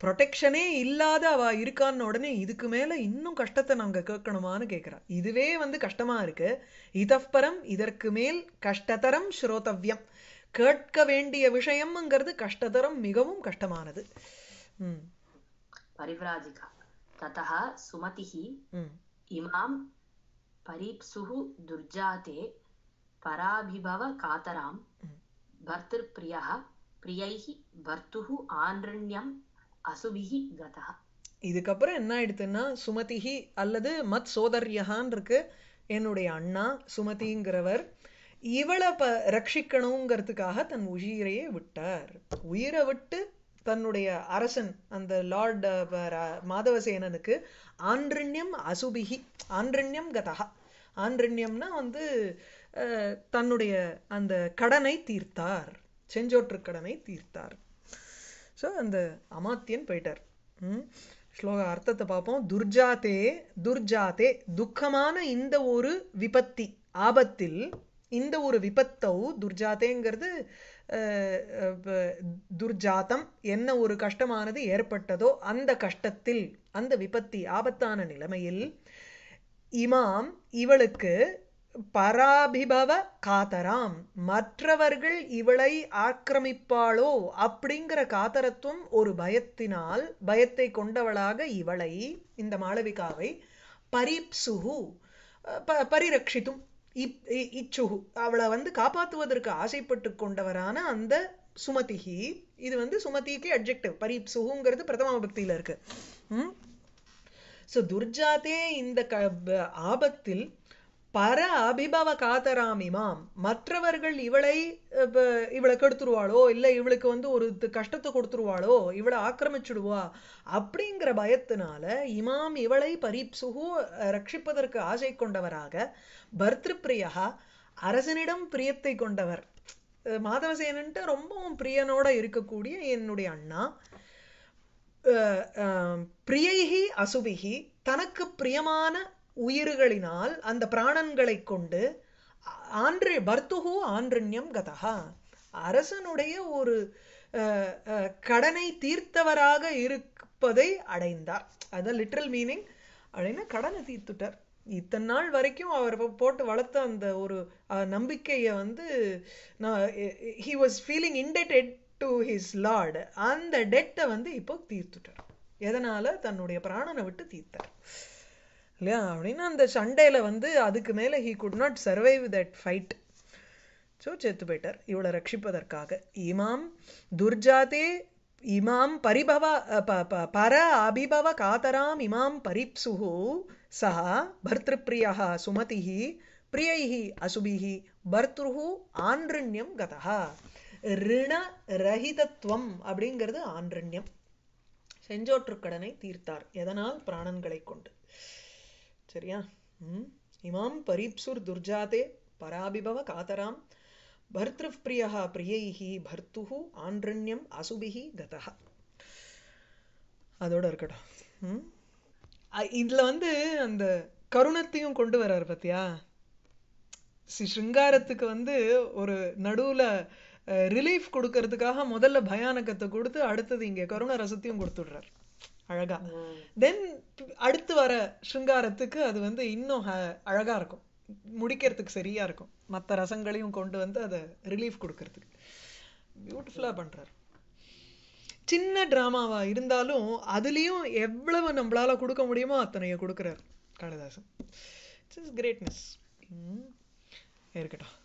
ப்ரொடெக்ஷனே இல்லாத அவ இருக்கான்னு உடனே இதுக்கு மேல இன்னும் கஷ்டத்தை நாங்க கேட்கணுமான்னு கேட்கிறா இதுவே வந்து கஷ்டமா இருக்கு இதப்பரம் இதற்கு மேல் கஷ்டதரம் ஸ்ரோதவியம் கேட்க வேண்டிய விஷயம்ங்கிறது கஷ்டதரம் மிகவும் கஷ்டமானது
பரிவிராஜிகா ததா சுமதிஹி இமாம் பரீப்சுஹு துர்ஜாதே பராபிபவ காதராம் பர்திர்
பிரியா பிரியைஹி பர்த்துஹு ஆன்ரண்யம் அசுபிஹி கதா இதுக்கப்புறம் என்ன ஆயிடுதுன்னா சுமதிஹி அல்லது மத் சோதர்யஹான் இருக்கு என்னுடைய அண்ணா சுமதிங்கிறவர் இவளை ப ரட்சிக்கணுங்கிறதுக்காக தன் உயிரையே விட்டார் உயிரை விட்டு தன்னுடைய அரசன் அந்த லார்ட் மாதவசேனனுக்கு ஆன்ரண்யம் அசுபிகி ஆன்ரண்யம் கதகா ஆன்றண்யம்னா வந்து தன்னுடைய அந்த கடனை தீர்த்தார் செஞ்சோற்று கடனை தீர்த்தார் ஸோ அந்த அமாத்தியன் போயிட்டார் ஸ்லோக அர்த்தத்தை பார்ப்போம் துர்ஜாதே துர்ஜாதே துக்கமான இந்த ஒரு விபத்தி ஆபத்தில் இந்த ஒரு விபத்தௌ துர்ஜாதேங்கிறது துர்ஜாத்தம் என்ன ஒரு கஷ்டமானது ஏற்பட்டதோ அந்த கஷ்டத்தில் அந்த விபத்தி ஆபத்தான நிலைமையில் இமாம் இவளுக்கு பராபிபவ காதராம் மற்றவர்கள் இவளை ஆக்கிரமிப்பாளோ அப்படிங்கிற காத்தரத்தும் ஒரு பயத்தினால் பயத்தை கொண்டவளாக இவளை இந்த மாளவிகாவை பரீப்சுகு ப பரிரட்சித்தும் இப் இச்சுகு அவளை வந்து காப்பாற்றுவதற்கு ஆசைப்பட்டு கொண்டவரான அந்த சுமதிகி இது வந்து சுமதிக்கு அப்ஜெக்டிவ் பரீப்சுகுங்கிறது பிரதம பக்தியில் இருக்குது ஸோ துர்ஜாதே இந்த க ஆபத்தில் பர அபிபவ காத்தராம் இமாம் மற்றவர்கள் இவளை uh, இவளை கெடுத்துருவாளோ இல்லை இவளுக்கு வந்து ஒரு கஷ்டத்தை கொடுத்துருவாளோ இவளை ஆக்கிரமிச்சுடுவா அப்படிங்கிற பயத்தினால இமாம் இவளை பரீப்சுகு ரட்சிப்பதற்கு ஆசை கொண்டவராக பர்திருப்பிரியா அரசனிடம் பிரியத்தை கொண்டவர் மாதவசேனன்ட்டு ரொம்பவும் பிரியனோட இருக்கக்கூடிய என்னுடைய அண்ணா பிரியைகி அசுபிகி தனக்கு பிரியமான உயிர்களினால் அந்த பிராணன்களை கொண்டு ஆன்றே பர்த்துகு ஆன்றிண்யம் கதா அரசனுடைய ஒரு கடனை தீர்த்தவராக இருப்பதை அடைந்தார் அதான் லிட்ரல் மீனிங் அப்படின்னா கடனை தீர்த்துட்டார் இத்தனை நாள் வரைக்கும் அவர் போட்டு வளர்த்த அந்த ஒரு நம்பிக்கையை வந்து நான் he was feeling indebted to his lord அந்த டெட்டை வந்து இப்போ தீர்த்துட்டார் எதனால் தன்னுடைய பிராணனை விட்டு தீர்த்தார் இல்லையா அப்படின்னு அந்த சண்டேல வந்து அதுக்கு மேலே he could not survive that fight so செத்து போயிட்டார் இவளை ரட்சிப்பதற்காக இமாம் துர்ஜாதே இமாம் பரிபவ பர அபிபவ காதராம் இமாம் பரிப்சுகு சா பர்திருப்ரியா சுமதி பிரியைஹி அசுபிஹி பர்திருஹு ஆண்ட்ருண்யம் கதா ரிண ரஹிதத்துவம் அப்படிங்கிறது ஆன்றண்யம் செஞ்சோற்றுக்கடனை தீர்த்தார் எதனால் பிராணன்களை கொண்டு சரியா இமாம் பரீப்சுர் துர்ஜாதே பராபிபவ காதராம் பர்திருப்ரியா பிரியைஹி பர்த்துஹு ஆன்றண்யம் அசுபிஹி கதா அதோட இருக்கட்டும் இதில் வந்து அந்த கருணத்தையும் கொண்டு வர்றார் பார்த்தியா ஸ்ரீ சிருங்காரத்துக்கு வந்து ஒரு நடுவில் ரிலீஃப் கொடுக்கறதுக்காக முதல்ல பயானகத்தை கொடுத்து அடுத்தது இங்கே கருண ரசத்தையும் கொடுத்துடுறார் அழகா தென் அடுத்து வர ஸ்ருங்காரத்துக்கு அது வந்து இன்னும் அழகா இருக்கும் முடிக்கிறதுக்கு சரியா இருக்கும் மற்ற ரசங்களையும் கொண்டு வந்து அதை ரிலீஃப் கொடுக்கறதுக்கு பியூட்டிஃபுல்லா பண்றாரு சின்ன டிராமாவா இருந்தாலும் அதுலேயும் எவ்வளவு நம்மளால கொடுக்க முடியுமோ அத்தனைய கொடுக்குறாரு காளிதாசன் இட்ஸ் கிரேட்னஸ் இருக்கட்டும்